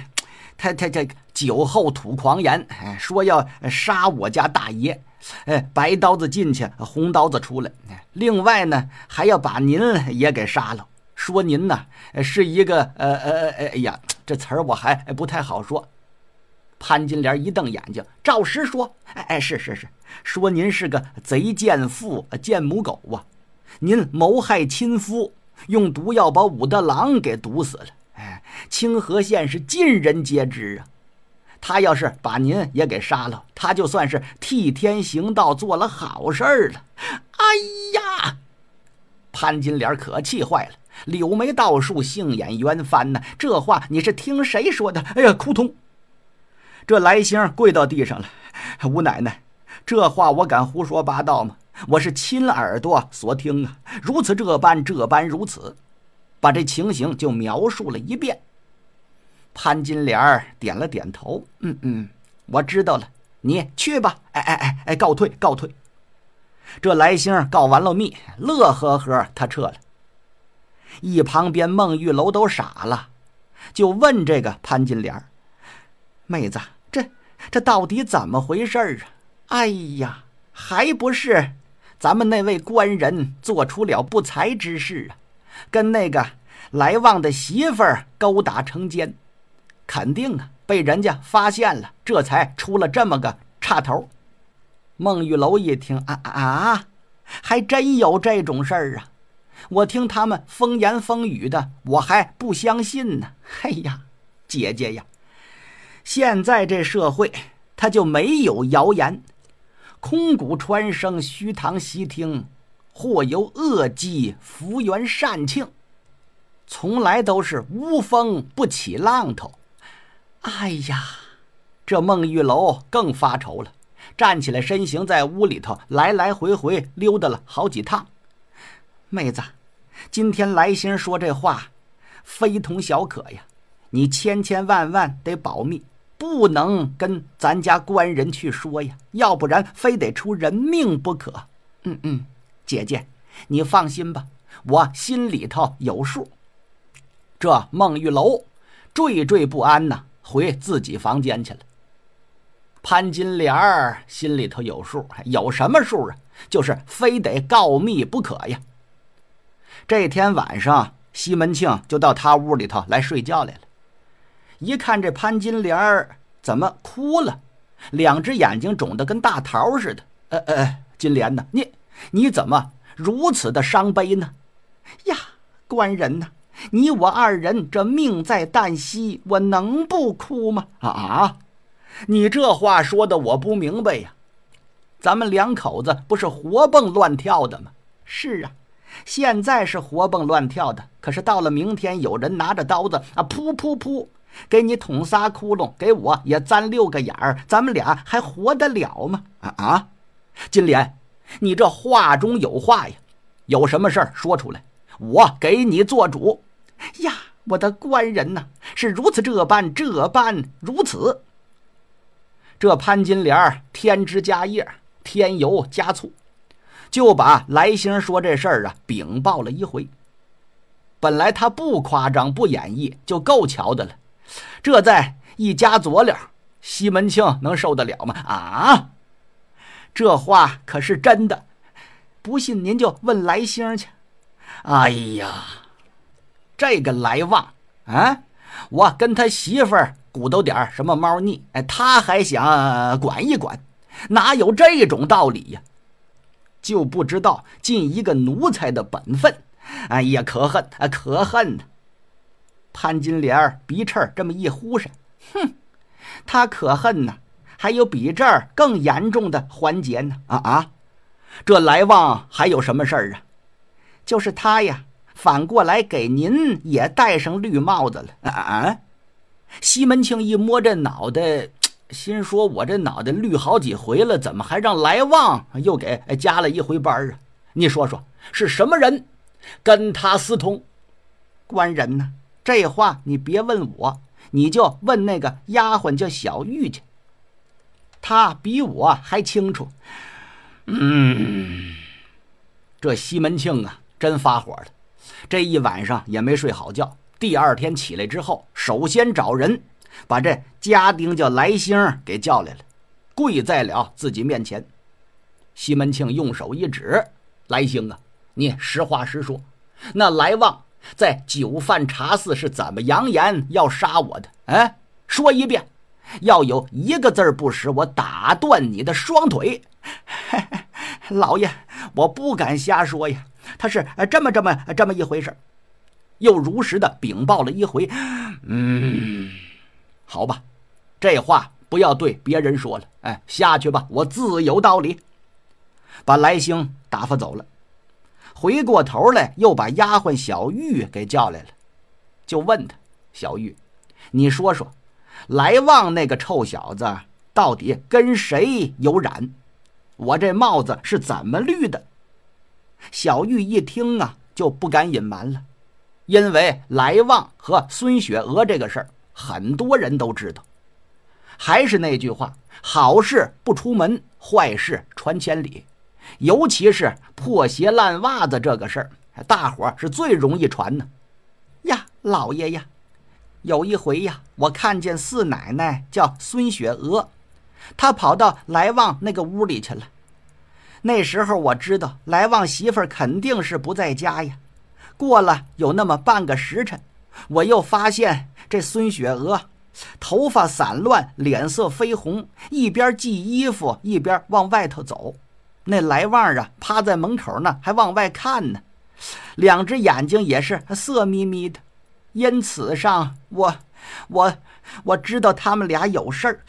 他他他酒后吐狂言，说要杀我家大爷，哎，白刀子进去，红刀子出来。另外呢，还要把您也给杀了，说您呢是一个呃呃呃，哎呀，这词儿我还不太好说。潘金莲一瞪眼睛，照实说，哎哎，是是是，说您是个贼贱妇、贱母狗啊。您谋害亲夫，用毒药把武大郎给毒死了。哎，清河县是尽人皆知啊。他要是把您也给杀了，他就算是替天行道，做了好事儿了。哎呀，潘金莲可气坏了，柳眉倒竖，杏眼圆翻呢。这话你是听谁说的？哎呀，扑通！这来星跪到地上了。吴奶奶，这话我敢胡说八道吗？我是亲耳朵所听啊，如此这般，这般如此，把这情形就描述了一遍。潘金莲儿点了点头，嗯嗯，我知道了，你去吧。哎哎哎哎，告退告退。这来星告完了密，乐呵呵，他撤了。一旁边孟玉楼都傻了，就问这个潘金莲儿：“妹子，这这到底怎么回事儿啊？”哎呀，还不是。咱们那位官人做出了不才之事啊，跟那个来旺的媳妇儿勾搭成奸，肯定啊被人家发现了，这才出了这么个岔头。孟玉楼一听啊啊，还真有这种事儿啊！我听他们风言风语的，我还不相信呢。哎呀，姐姐呀，现在这社会他就没有谣言。空谷传声，虚堂习听，或由恶积福缘善庆，从来都是无风不起浪头。哎呀，这孟玉楼更发愁了，站起来，身形在屋里头来来回回溜达了好几趟。妹子，今天来兴说这话，非同小可呀，你千千万万得保密。不能跟咱家官人去说呀，要不然非得出人命不可。嗯嗯，姐姐，你放心吧，我心里头有数。这孟玉楼惴惴不安呐，回自己房间去了。潘金莲儿心里头有数，有什么数啊？就是非得告密不可呀。这天晚上，西门庆就到他屋里头来睡觉来了。一看这潘金莲儿怎么哭了，两只眼睛肿得跟大桃似的。呃呃，金莲呢？你你怎么如此的伤悲呢？呀，官人呢？你我二人这命在旦夕，我能不哭吗？啊啊！你这话说的我不明白呀。咱们两口子不是活蹦乱跳的吗？是啊，现在是活蹦乱跳的，可是到了明天，有人拿着刀子啊，噗噗噗！给你捅仨窟窿，给我也粘六个眼儿，咱们俩还活得了吗？啊啊！金莲，你这话中有话呀，有什么事儿说出来，我给你做主。呀，我的官人呐，是如此这般这般如此。这潘金莲添枝加叶，添油加醋，就把来兴说这事儿啊禀报了一回。本来他不夸张不演绎就够瞧的了。这在一家佐料，西门庆能受得了吗？啊，这话可是真的，不信您就问来星去。哎呀，这个来旺啊，我跟他媳妇儿鼓捣点什么猫腻，哎，他还想管一管，哪有这种道理呀？就不知道尽一个奴才的本分。哎呀，可恨啊，可恨！潘金莲儿鼻翅儿这么一呼扇，哼，他可恨呢！还有比这儿更严重的环节呢！啊啊，这来旺还有什么事儿啊？就是他呀，反过来给您也戴上绿帽子了！啊啊！西门庆一摸这脑袋，心说：我这脑袋绿好几回了，怎么还让来旺又给加了一回班啊？你说说，是什么人跟他私通？官人呢？这话你别问我，你就问那个丫鬟叫小玉去，她比我还清楚。嗯，这西门庆啊，真发火了，这一晚上也没睡好觉。第二天起来之后，首先找人把这家丁叫来兴给叫来了，跪在了自己面前。西门庆用手一指，来兴啊，你实话实说，那来旺。在酒饭茶肆是怎么扬言要杀我的？哎，说一遍，要有一个字不识，我打断你的双腿。老爷，我不敢瞎说呀，他是这么、这么、这么一回事又如实的禀报了一回。嗯，好吧，这话不要对别人说了。哎，下去吧，我自有道理。把来兴打发走了。回过头来，又把丫鬟小玉给叫来了，就问他：“小玉，你说说，来旺那个臭小子到底跟谁有染？我这帽子是怎么绿的？”小玉一听啊，就不敢隐瞒了，因为来旺和孙雪娥这个事儿，很多人都知道。还是那句话，好事不出门，坏事传千里。尤其是破鞋烂袜子这个事儿，大伙儿是最容易传的。呀，老爷呀，有一回呀，我看见四奶奶叫孙雪娥，她跑到来旺那个屋里去了。那时候我知道来旺媳妇肯定是不在家呀。过了有那么半个时辰，我又发现这孙雪娥头发散乱，脸色绯红，一边系衣服一边往外头走。那来旺啊，趴在门口呢，还往外看呢，两只眼睛也是色眯眯的。因此上，我、我、我知道他们俩有事儿。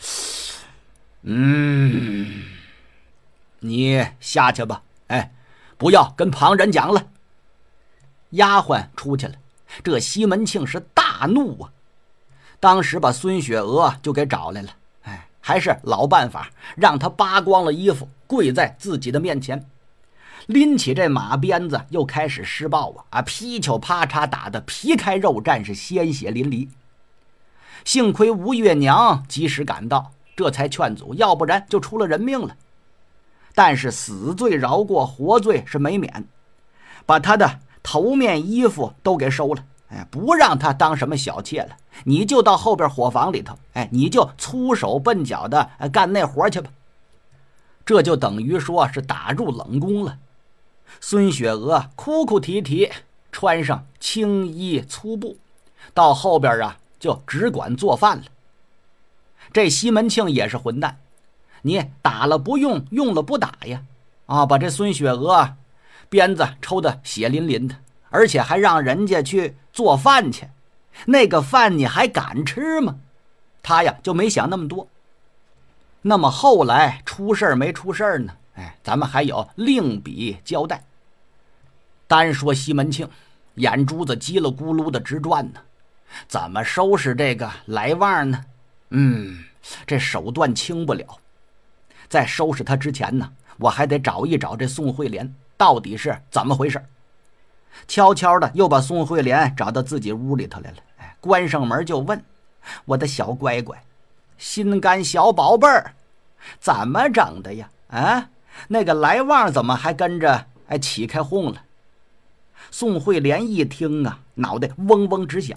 嗯，你下去吧，哎，不要跟旁人讲了。丫鬟出去了，这西门庆是大怒啊，当时把孙雪娥就给找来了。还是老办法，让他扒光了衣服，跪在自己的面前，拎起这马鞭子又开始施暴啊啊！皮球啪嚓打的皮开肉绽，是鲜血淋漓。幸亏吴月娘及时赶到，这才劝阻，要不然就出了人命了。但是死罪饶过，活罪是没免，把他的头面衣服都给收了。哎，不让他当什么小妾了，你就到后边伙房里头，哎，你就粗手笨脚的干那活去吧。这就等于说是打入冷宫了。孙雪娥哭哭啼啼，穿上青衣粗布，到后边啊，就只管做饭了。这西门庆也是混蛋，你打了不用，用了不打呀？啊，把这孙雪娥鞭子抽的血淋淋的，而且还让人家去。做饭去，那个饭你还敢吃吗？他呀就没想那么多。那么后来出事儿没出事儿呢？哎，咱们还有另笔交代。单说西门庆，眼珠子叽里咕噜的直转呢，怎么收拾这个来旺呢？嗯，这手段轻不了。在收拾他之前呢，我还得找一找这宋惠莲到底是怎么回事儿。悄悄的，又把宋慧莲找到自己屋里头来了。哎，关上门就问：“我的小乖乖，心肝小宝贝儿，怎么整的呀？啊，那个来旺怎么还跟着哎起开哄了？”宋慧莲一听啊，脑袋嗡嗡直响，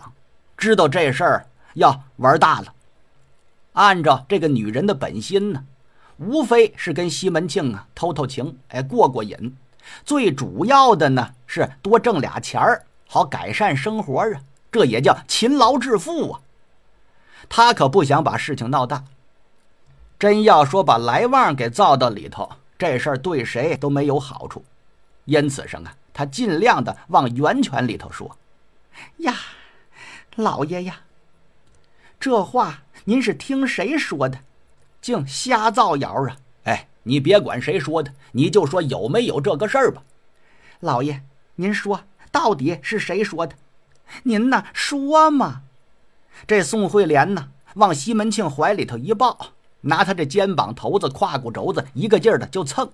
知道这事儿要玩大了。按照这个女人的本心呢，无非是跟西门庆啊偷偷情，哎过过瘾。最主要的呢是多挣俩钱儿，好改善生活啊！这也叫勤劳致富啊！他可不想把事情闹大，真要说把来旺给造到里头，这事儿对谁都没有好处。因此上啊，他尽量的往源泉里头说。呀，老爷呀，这话您是听谁说的？竟瞎造谣啊！你别管谁说的，你就说有没有这个事儿吧。老爷，您说到底是谁说的？您呢，说嘛？这宋惠莲呢，往西门庆怀里头一抱，拿他这肩膀头子、胯骨轴子，一个劲儿的就蹭，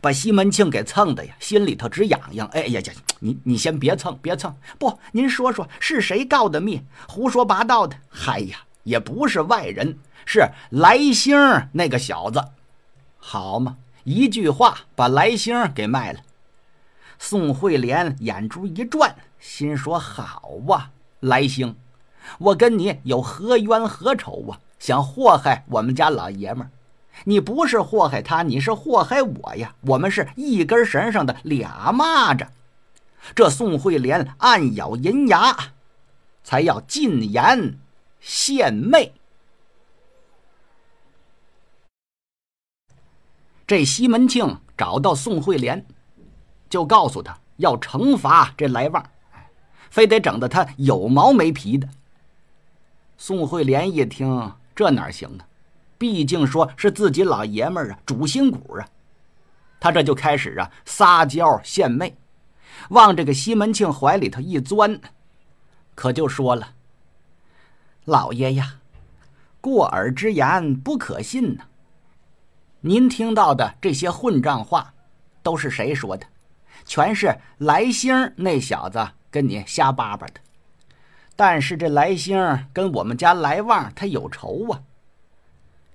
把西门庆给蹭的呀，心里头直痒痒。哎呀呀，你你先别蹭，别蹭！不，您说说是谁告的密？胡说八道的。嗨呀，也不是外人，是来兴那个小子。好嘛，一句话把来星给卖了。宋慧莲眼珠一转，心说：“好哇，来星，我跟你有何冤何仇啊？想祸害我们家老爷们儿，你不是祸害他，你是祸害我呀！我们是一根绳上的俩蚂蚱。”这宋慧莲暗咬银牙，才要进言献媚。这西门庆找到宋慧莲，就告诉他要惩罚这来旺，非得整得他有毛没皮的。宋慧莲一听，这哪行啊？毕竟说是自己老爷们儿啊，主心骨啊，他这就开始啊撒娇献媚，往这个西门庆怀里头一钻，可就说了：“老爷呀，过耳之言不可信呐。”您听到的这些混账话，都是谁说的？全是来星那小子跟你瞎叭叭的。但是这来星跟我们家来旺他有仇啊，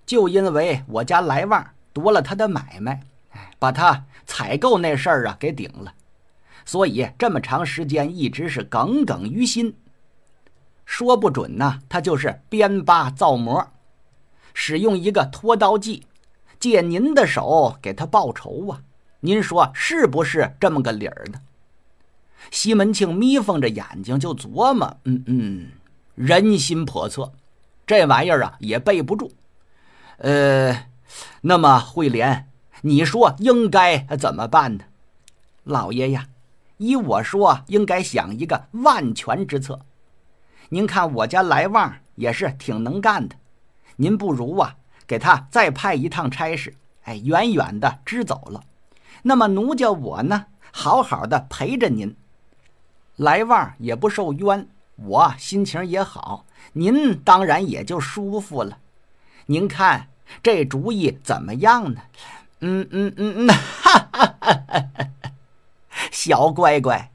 就因为我家来旺夺了他的买卖，把他采购那事儿啊给顶了，所以这么长时间一直是耿耿于心。说不准呢，他就是编疤造模，使用一个拖刀计。借您的手给他报仇啊！您说是不是这么个理儿呢？西门庆眯缝着眼睛就琢磨：“嗯嗯，人心叵测，这玩意儿啊也备不住。”呃，那么慧莲，你说应该怎么办呢？老爷呀，依我说，应该想一个万全之策。您看我家来旺也是挺能干的，您不如啊。给他再派一趟差事，哎，远远的支走了。那么奴家我呢，好好的陪着您，来旺也不受冤，我心情也好，您当然也就舒服了。您看这主意怎么样呢？嗯嗯嗯嗯，哈哈！哈哈！小乖乖，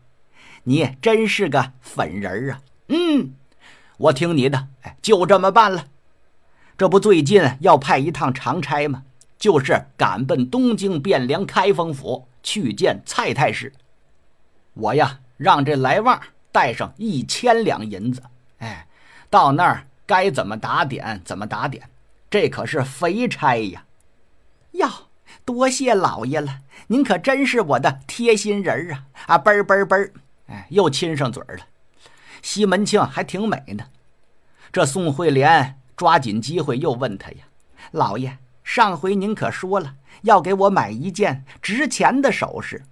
你真是个粉人儿啊！嗯，我听你的，哎，就这么办了。这不最近要派一趟长差吗？就是赶奔东京汴梁开封府去见蔡太师。我呀让这来旺带上一千两银子，哎，到那儿该怎么打点怎么打点。这可是肥差呀！哟，多谢老爷了，您可真是我的贴心人啊！啊，啵儿啵儿啵儿，哎，又亲上嘴了。西门庆还挺美呢，这宋惠莲。抓紧机会，又问他呀：“老爷，上回您可说了要给我买一件值钱的首饰，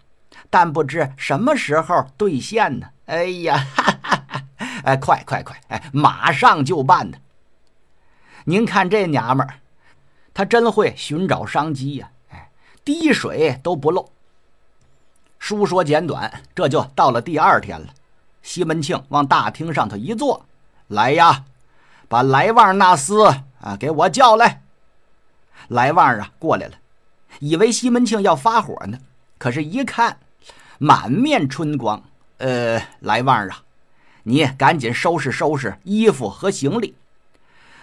但不知什么时候兑现呢？”哎呀，哈哈哎，快快快，哎，马上就办的。您看这娘们儿，她真会寻找商机呀！哎，滴水都不漏。书说简短，这就到了第二天了。西门庆往大厅上头一坐，来呀。把莱旺纳斯啊给我叫来。莱旺啊过来了，以为西门庆要发火呢，可是一看，满面春光。呃，莱旺啊，你赶紧收拾收拾衣服和行李，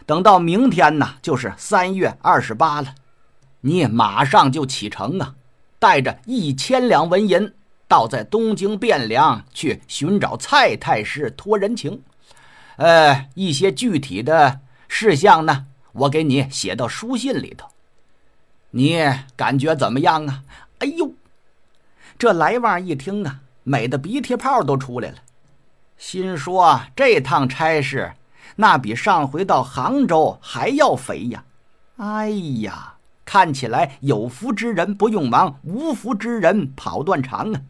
等到明天呢，就是三月二十八了，你马上就启程啊，带着一千两纹银，到在东京汴梁去寻找蔡太师托人情。呃，一些具体的事项呢，我给你写到书信里头，你感觉怎么样啊？哎呦，这来旺一听啊，美的鼻涕泡都出来了，心说这趟差事那比上回到杭州还要肥呀！哎呀，看起来有福之人不用忙，无福之人跑断肠啊！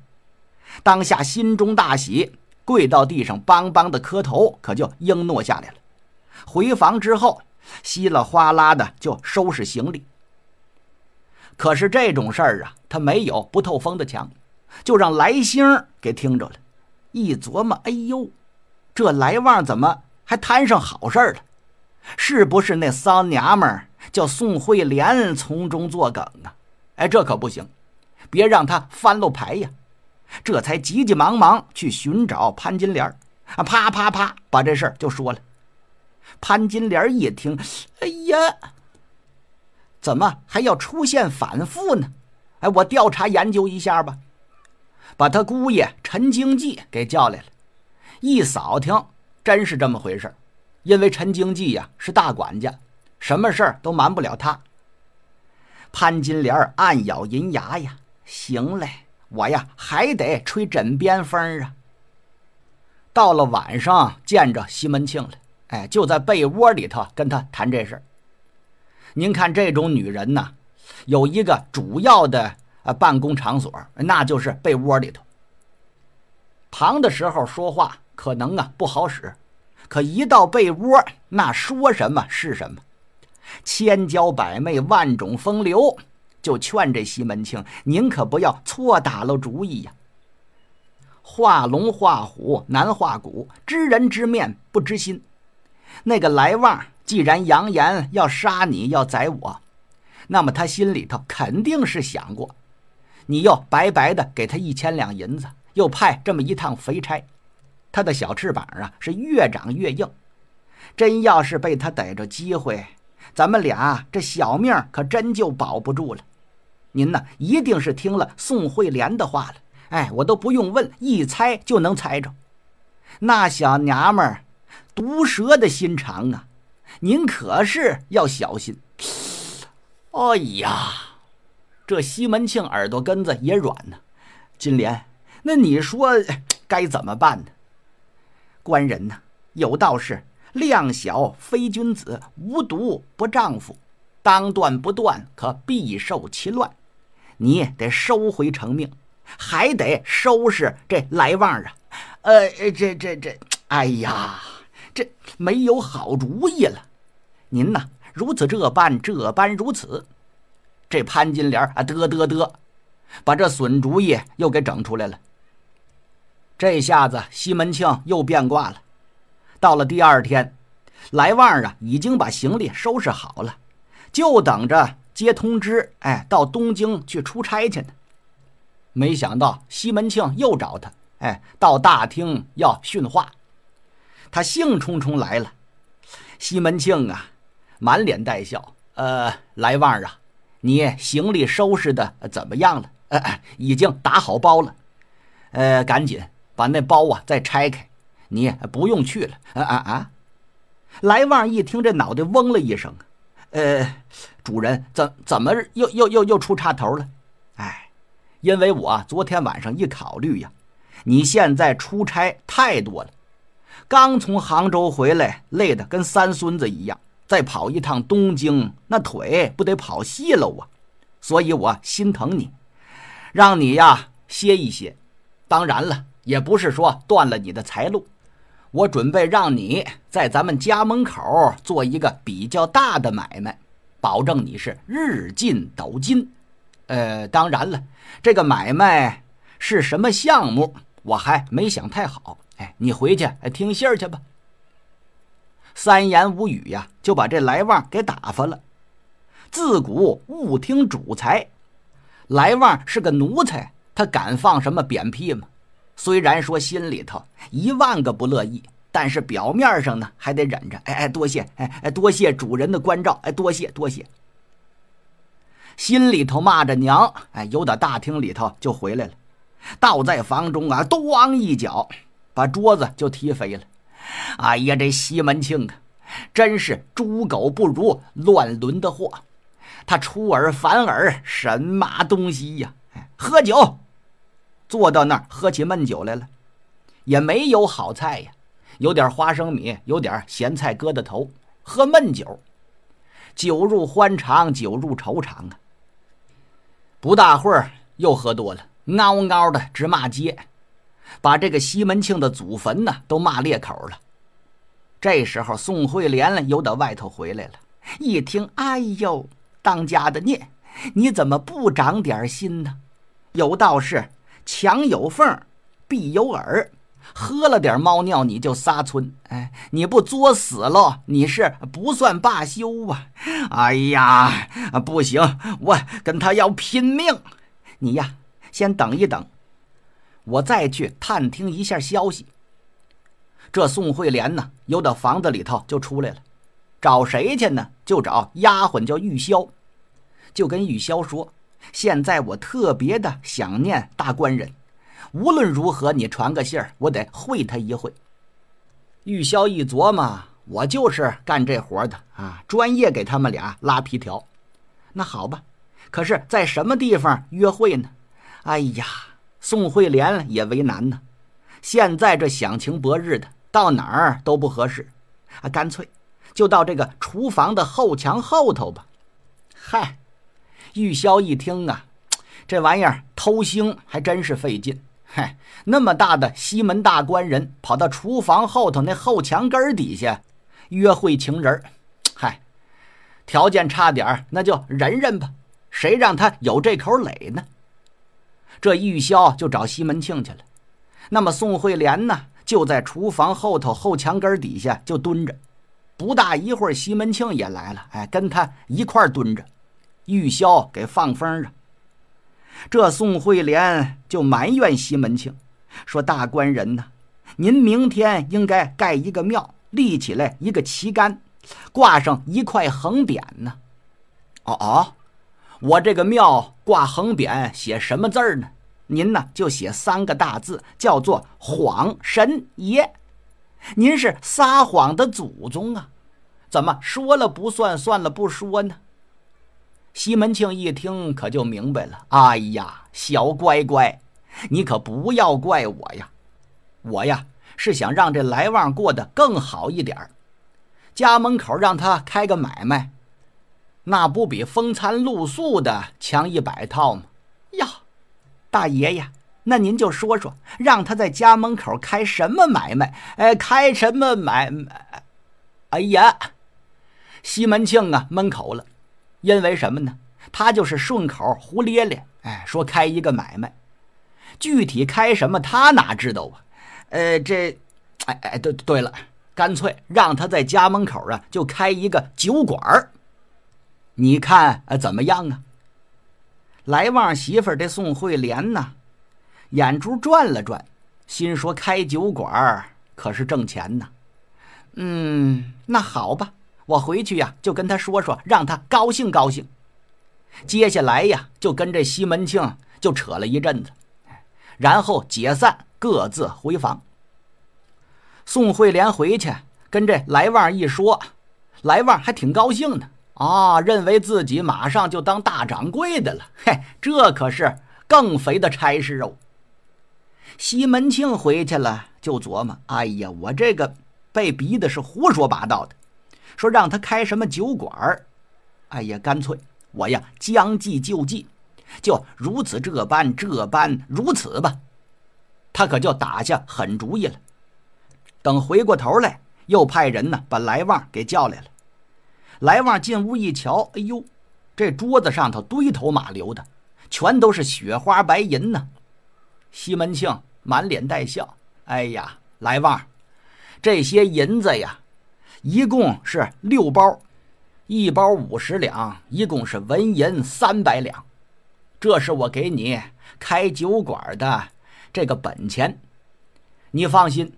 当下心中大喜。跪到地上，邦邦的磕头，可就应诺下来了。回房之后，稀里哗啦的就收拾行李。可是这种事儿啊，他没有不透风的墙，就让来星给听着了。一琢磨，哎呦，这来旺怎么还摊上好事了？是不是那骚娘们儿叫宋慧莲从中作梗啊？哎，这可不行，别让他翻了牌呀！这才急急忙忙去寻找潘金莲啊，啪啪啪，把这事儿就说了。潘金莲一听，哎呀，怎么还要出现反复呢？哎，我调查研究一下吧。把他姑爷陈经济给叫来了，一扫听，真是这么回事。因为陈经济呀是大管家，什么事儿都瞒不了他。潘金莲暗咬银牙呀，行嘞。我呀，还得吹枕边风啊。到了晚上，见着西门庆了，哎，就在被窝里头跟他谈这事儿。您看，这种女人呢，有一个主要的办公场所，那就是被窝里头。旁的时候说话可能啊不好使，可一到被窝，那说什么是什么，千娇百媚，万种风流。就劝这西门庆，您可不要错打了主意呀！画龙画虎难画骨，知人知面不知心。那个来旺既然扬言要杀你，要宰我，那么他心里头肯定是想过，你又白白的给他一千两银子，又派这么一趟肥差，他的小翅膀啊是越长越硬。真要是被他逮着机会，咱们俩这小命可真就保不住了。您呢，一定是听了宋慧莲的话了。哎，我都不用问，一猜就能猜着。那小娘们儿，毒蛇的心肠啊！您可是要小心。哎呀，这西门庆耳朵根子也软呢。金莲，那你说该怎么办呢？官人呢？有道是：量小非君子，无毒不丈夫。当断不断，可必受其乱。你得收回成命，还得收拾这来旺啊！呃，这这这，哎呀，这没有好主意了。您呐，如此这般，这般如此。这潘金莲啊，得得得，把这损主意又给整出来了。这下子，西门庆又变卦了。到了第二天，来旺啊，已经把行李收拾好了，就等着。接通知，哎，到东京去出差去呢。没想到西门庆又找他，哎，到大厅要训话。他兴冲冲来了，西门庆啊，满脸带笑，呃，来旺啊，你行李收拾的怎么样了？已经打好包了，呃，赶紧把那包啊再拆开。你不用去了，啊啊啊！来旺一听，这脑袋嗡了一声。呃，主人怎怎么又又又又出岔头了？哎，因为我昨天晚上一考虑呀，你现在出差太多了，刚从杭州回来，累得跟三孙子一样，再跑一趟东京，那腿不得跑细了啊！所以我心疼你，让你呀歇一歇。当然了，也不是说断了你的财路。我准备让你在咱们家门口做一个比较大的买卖，保证你是日进斗金。呃，当然了，这个买卖是什么项目，我还没想太好。哎，你回去听信儿去吧。三言五语呀，就把这来旺给打发了。自古勿听主裁，来旺是个奴才，他敢放什么扁屁吗？虽然说心里头一万个不乐意，但是表面上呢还得忍着。哎哎，多谢哎哎，多谢主人的关照。哎，多谢多谢。心里头骂着娘，哎，游到大厅里头就回来了，倒在房中啊，咚一脚，把桌子就踢飞了。哎呀，这西门庆啊，真是猪狗不如、乱伦的货，他出尔反尔，神马东西呀？喝酒。坐到那儿喝起闷酒来了，也没有好菜呀，有点花生米，有点咸菜疙瘩头，喝闷酒，酒入欢肠，酒入愁肠啊。不大会儿又喝多了，嗷嗷的直骂街，把这个西门庆的祖坟呢都骂裂口了。这时候宋惠莲又到外头回来了，一听，哎呦，当家的你你怎么不长点心呢？有道是。墙有缝，必有耳。喝了点猫尿，你就撒村。哎，你不作死喽？你是不算罢休吧？哎呀，不行，我跟他要拼命。你呀，先等一等，我再去探听一下消息。这宋慧莲呢，由到房子里头就出来了，找谁去呢？就找丫鬟叫玉箫，就跟玉箫说。现在我特别的想念大官人，无论如何，你传个信儿，我得会他一会。”玉箫一琢磨，我就是干这活的啊，专业给他们俩拉皮条。那好吧，可是，在什么地方约会呢？哎呀，宋慧莲也为难呢。现在这想晴薄日的，到哪儿都不合适。啊，干脆就到这个厨房的后墙后头吧。嗨。玉箫一听啊，这玩意儿偷腥还真是费劲。嗨，那么大的西门大官人跑到厨房后头那后墙根儿底下约会情人儿，嗨，条件差点儿，那就忍忍吧。谁让他有这口垒呢？这玉箫就找西门庆去了。那么宋惠莲呢，就在厨房后头后墙根儿底下就蹲着。不大一会儿，西门庆也来了，哎，跟他一块儿蹲着。玉箫给放风啊！这宋慧莲就埋怨西门庆，说：“大官人呐，您明天应该盖一个庙，立起来一个旗杆，挂上一块横匾呢。哦哦，我这个庙挂横匾写什么字儿呢？您呢就写三个大字，叫做‘谎神爷’。您是撒谎的祖宗啊！怎么说了不算，算了不说呢？”西门庆一听，可就明白了。哎呀，小乖乖，你可不要怪我呀！我呀，是想让这来旺过得更好一点儿。家门口让他开个买卖，那不比风餐露宿的强一百套吗？呀，大爷呀，那您就说说，让他在家门口开什么买卖？哎，开什么买卖？哎呀，西门庆啊，闷口了。因为什么呢？他就是顺口胡咧咧，哎，说开一个买卖，具体开什么他哪知道啊？呃，这，哎哎，对对了，干脆让他在家门口啊就开一个酒馆儿，你看怎么样啊？来旺媳妇儿这宋慧莲呢，眼珠转了转，心说开酒馆儿可是挣钱呢。嗯，那好吧。我回去呀，就跟他说说，让他高兴高兴。接下来呀，就跟这西门庆就扯了一阵子，然后解散，各自回房。宋惠莲回去跟这来旺一说，来旺还挺高兴呢，啊，认为自己马上就当大掌柜的了。嘿，这可是更肥的差事哦。西门庆回去了就琢磨，哎呀，我这个被逼的是胡说八道的。说让他开什么酒馆儿，哎呀，干脆我呀将计就计，就如此这般这般如此吧，他可就打下狠主意了。等回过头来，又派人呢把来旺给叫来了。来旺进屋一瞧，哎呦，这桌子上头堆头马流的，全都是雪花白银呢。西门庆满脸带笑，哎呀，来旺，这些银子呀。一共是六包，一包五十两，一共是纹银三百两。这是我给你开酒馆的这个本钱。你放心，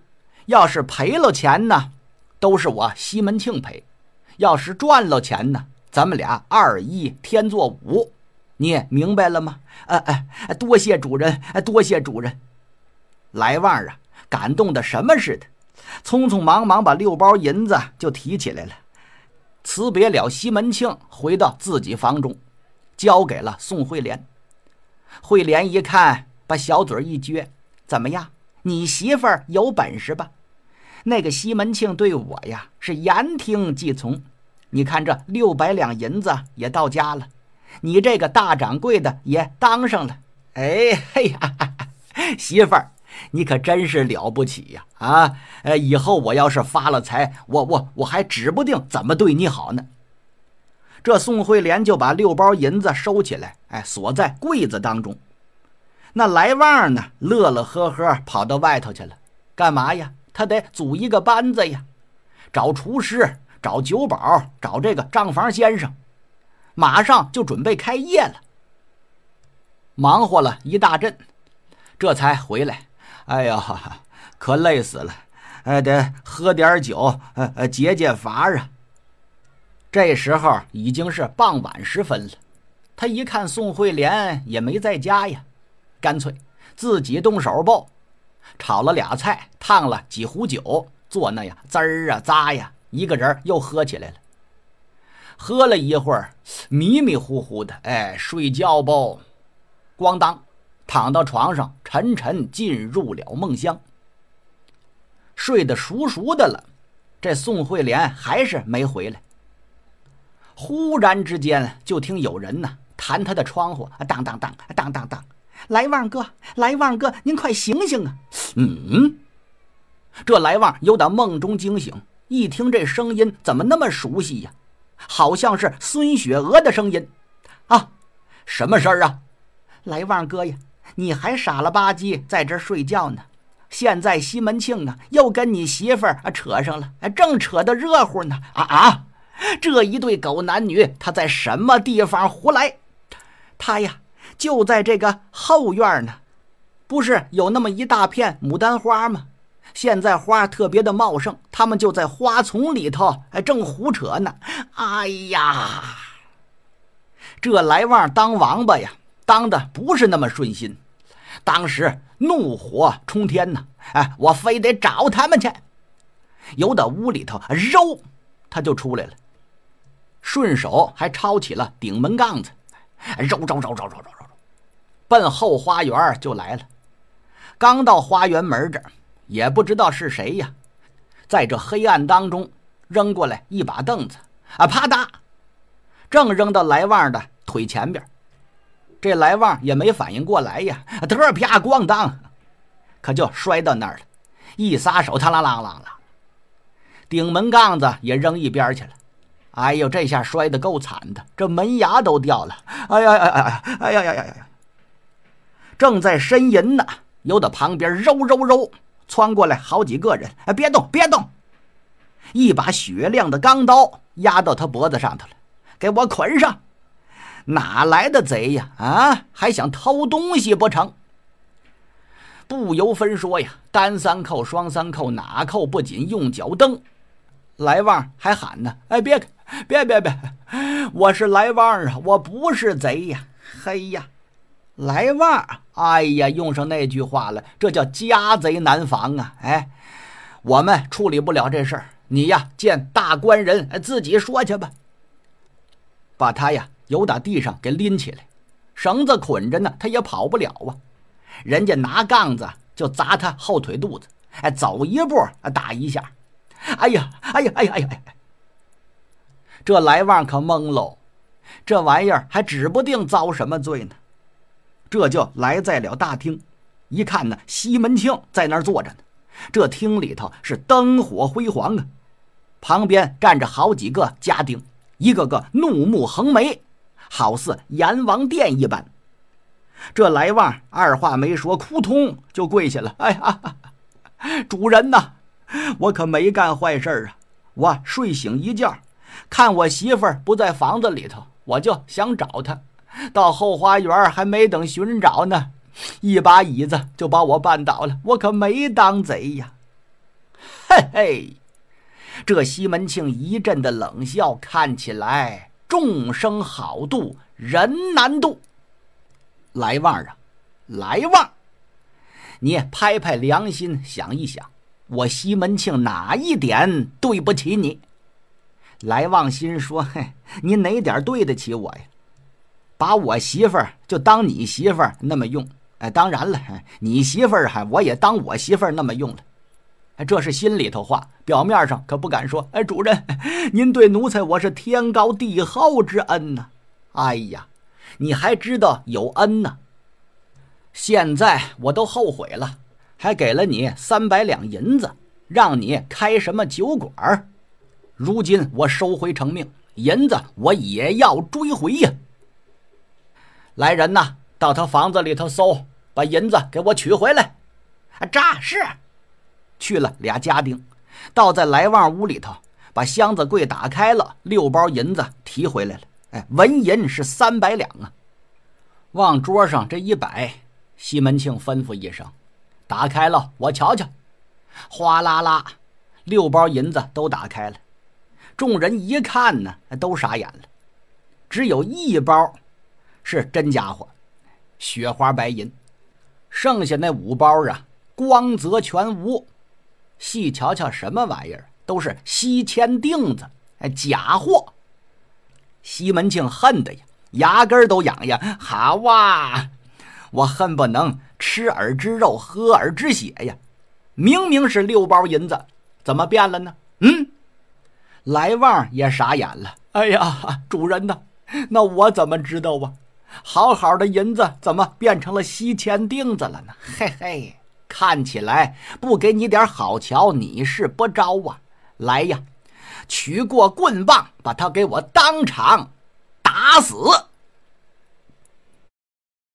要是赔了钱呢，都是我西门庆赔；要是赚了钱呢，咱们俩二一添作五。你明白了吗？啊啊！多谢主人，多谢主人。来旺啊，感动的什么似的。匆匆忙忙把六包银子就提起来了，辞别了西门庆，回到自己房中，交给了宋慧莲。慧莲一看，把小嘴一撅：“怎么样？你媳妇儿有本事吧？那个西门庆对我呀是言听计从。你看这六百两银子也到家了，你这个大掌柜的也当上了。哎嘿呀，媳妇儿。”你可真是了不起呀！啊，呃，以后我要是发了财，我我我还指不定怎么对你好呢。这宋慧莲就把六包银子收起来，哎，锁在柜子当中。那来旺呢，乐乐呵呵跑到外头去了，干嘛呀？他得组一个班子呀，找厨师，找酒保，找这个账房先生，马上就准备开业了。忙活了一大阵，这才回来。哎呀，可累死了！哎，得喝点酒，呃呃，解解乏啊。这时候已经是傍晚时分了，他一看宋慧莲也没在家呀，干脆自己动手不？炒了俩菜，烫了几壶酒，坐那呀，滋儿啊，咂呀，一个人又喝起来了。喝了一会儿，迷迷糊糊的，哎，睡觉不？咣当。躺到床上，沉沉进入了梦乡，睡得熟熟的了。这宋慧莲还是没回来。忽然之间，就听有人呢弹他的窗户，当当当当当当！来旺哥，来旺哥，您快醒醒啊！嗯，这来旺有点梦中惊醒，一听这声音，怎么那么熟悉呀？好像是孙雪娥的声音啊！什么事儿啊，来旺哥呀？你还傻了吧唧在这睡觉呢？现在西门庆啊，又跟你媳妇儿啊扯上了，正扯得热乎呢。啊啊，这一对狗男女，他在什么地方胡来？他呀，就在这个后院呢，不是有那么一大片牡丹花吗？现在花特别的茂盛，他们就在花丛里头哎，正胡扯呢。哎呀，这来旺当王八呀！当的不是那么顺心，当时怒火冲天呐！哎，我非得找他们去。由得屋里头，揉，他就出来了，顺手还抄起了顶门杠子，揉揉揉揉揉揉揉揉，奔后花园就来了。刚到花园门这，也不知道是谁呀，在这黑暗当中扔过来一把凳子啊，啪嗒，正扔到来旺的腿前边。这来旺也没反应过来呀，得啪咣当，可就摔到那儿了。一撒手，他啦啦啦啦，顶门杠子也扔一边去了。哎呦，这下摔得够惨的，这门牙都掉了。哎呀哎呀哎呀哎呀呀呀呀！正在呻吟呢，由得旁边揉揉揉，窜过来好几个人。哎，别动，别动！一把雪亮的钢刀压到他脖子上头了，给我捆上！哪来的贼呀？啊，还想偷东西不成？不由分说呀，单三扣，双三扣，哪扣不紧？用脚蹬，来旺还喊呢。哎，别别别别，我是来旺啊，我不是贼呀。嘿呀，来旺，哎呀，用上那句话了，这叫家贼难防啊。哎，我们处理不了这事儿，你呀见大官人自己说去吧，把他呀。由打地上给拎起来，绳子捆着呢，他也跑不了啊！人家拿杠子就砸他后腿肚子，哎，走一步打一下，哎呀，哎呀，哎呀，哎呀，哎呀！这来旺可懵喽，这玩意儿还指不定遭什么罪呢。这就来在了大厅，一看呢，西门庆在那儿坐着呢，这厅里头是灯火辉煌啊，旁边站着好几个家丁，一个个怒目横眉。好似阎王殿一般，这来旺二话没说，扑通就跪下了。哎呀，主人呐，我可没干坏事啊！我睡醒一觉，看我媳妇儿不在房子里头，我就想找她。到后花园还没等寻找呢，一把椅子就把我绊倒了。我可没当贼呀！嘿嘿，这西门庆一阵的冷笑，看起来。众生好渡，人难渡。来旺啊，来旺，你拍拍良心想一想，我西门庆哪一点对不起你？来旺心说：“ 嘿，你哪点对得起我呀？把我媳妇儿就当你媳妇儿那么用。哎，当然了，你媳妇儿还我也当我媳妇儿那么用了。”这是心里头话，表面上可不敢说。哎，主任，您对奴才我是天高地厚之恩呐！哎呀，你还知道有恩呢？现在我都后悔了，还给了你三百两银子，让你开什么酒馆如今我收回成命，银子我也要追回呀！来人呐，到他房子里头搜，把银子给我取回来！啊，扎是。去了俩家丁，倒在来旺屋里头，把箱子柜打开了，六包银子提回来了。哎，纹银是三百两啊！往桌上这一摆，西门庆吩咐一声：“打开了，我瞧瞧。”哗啦啦，六包银子都打开了。众人一看呢，都傻眼了。只有一包是真家伙，雪花白银；剩下那五包啊，光泽全无。细瞧瞧，什么玩意儿？都是西迁钉子，哎，假货！西门庆恨的呀，牙根都痒痒。好哇，我恨不能吃耳之肉，喝耳之血呀！明明是六包银子，怎么变了呢？嗯，来旺也傻眼了。哎呀，主人呐，那我怎么知道啊？好好的银子怎么变成了西迁钉子了呢？嘿嘿。看起来不给你点好瞧，你是不招啊！来呀，取过棍棒，把他给我当场打死。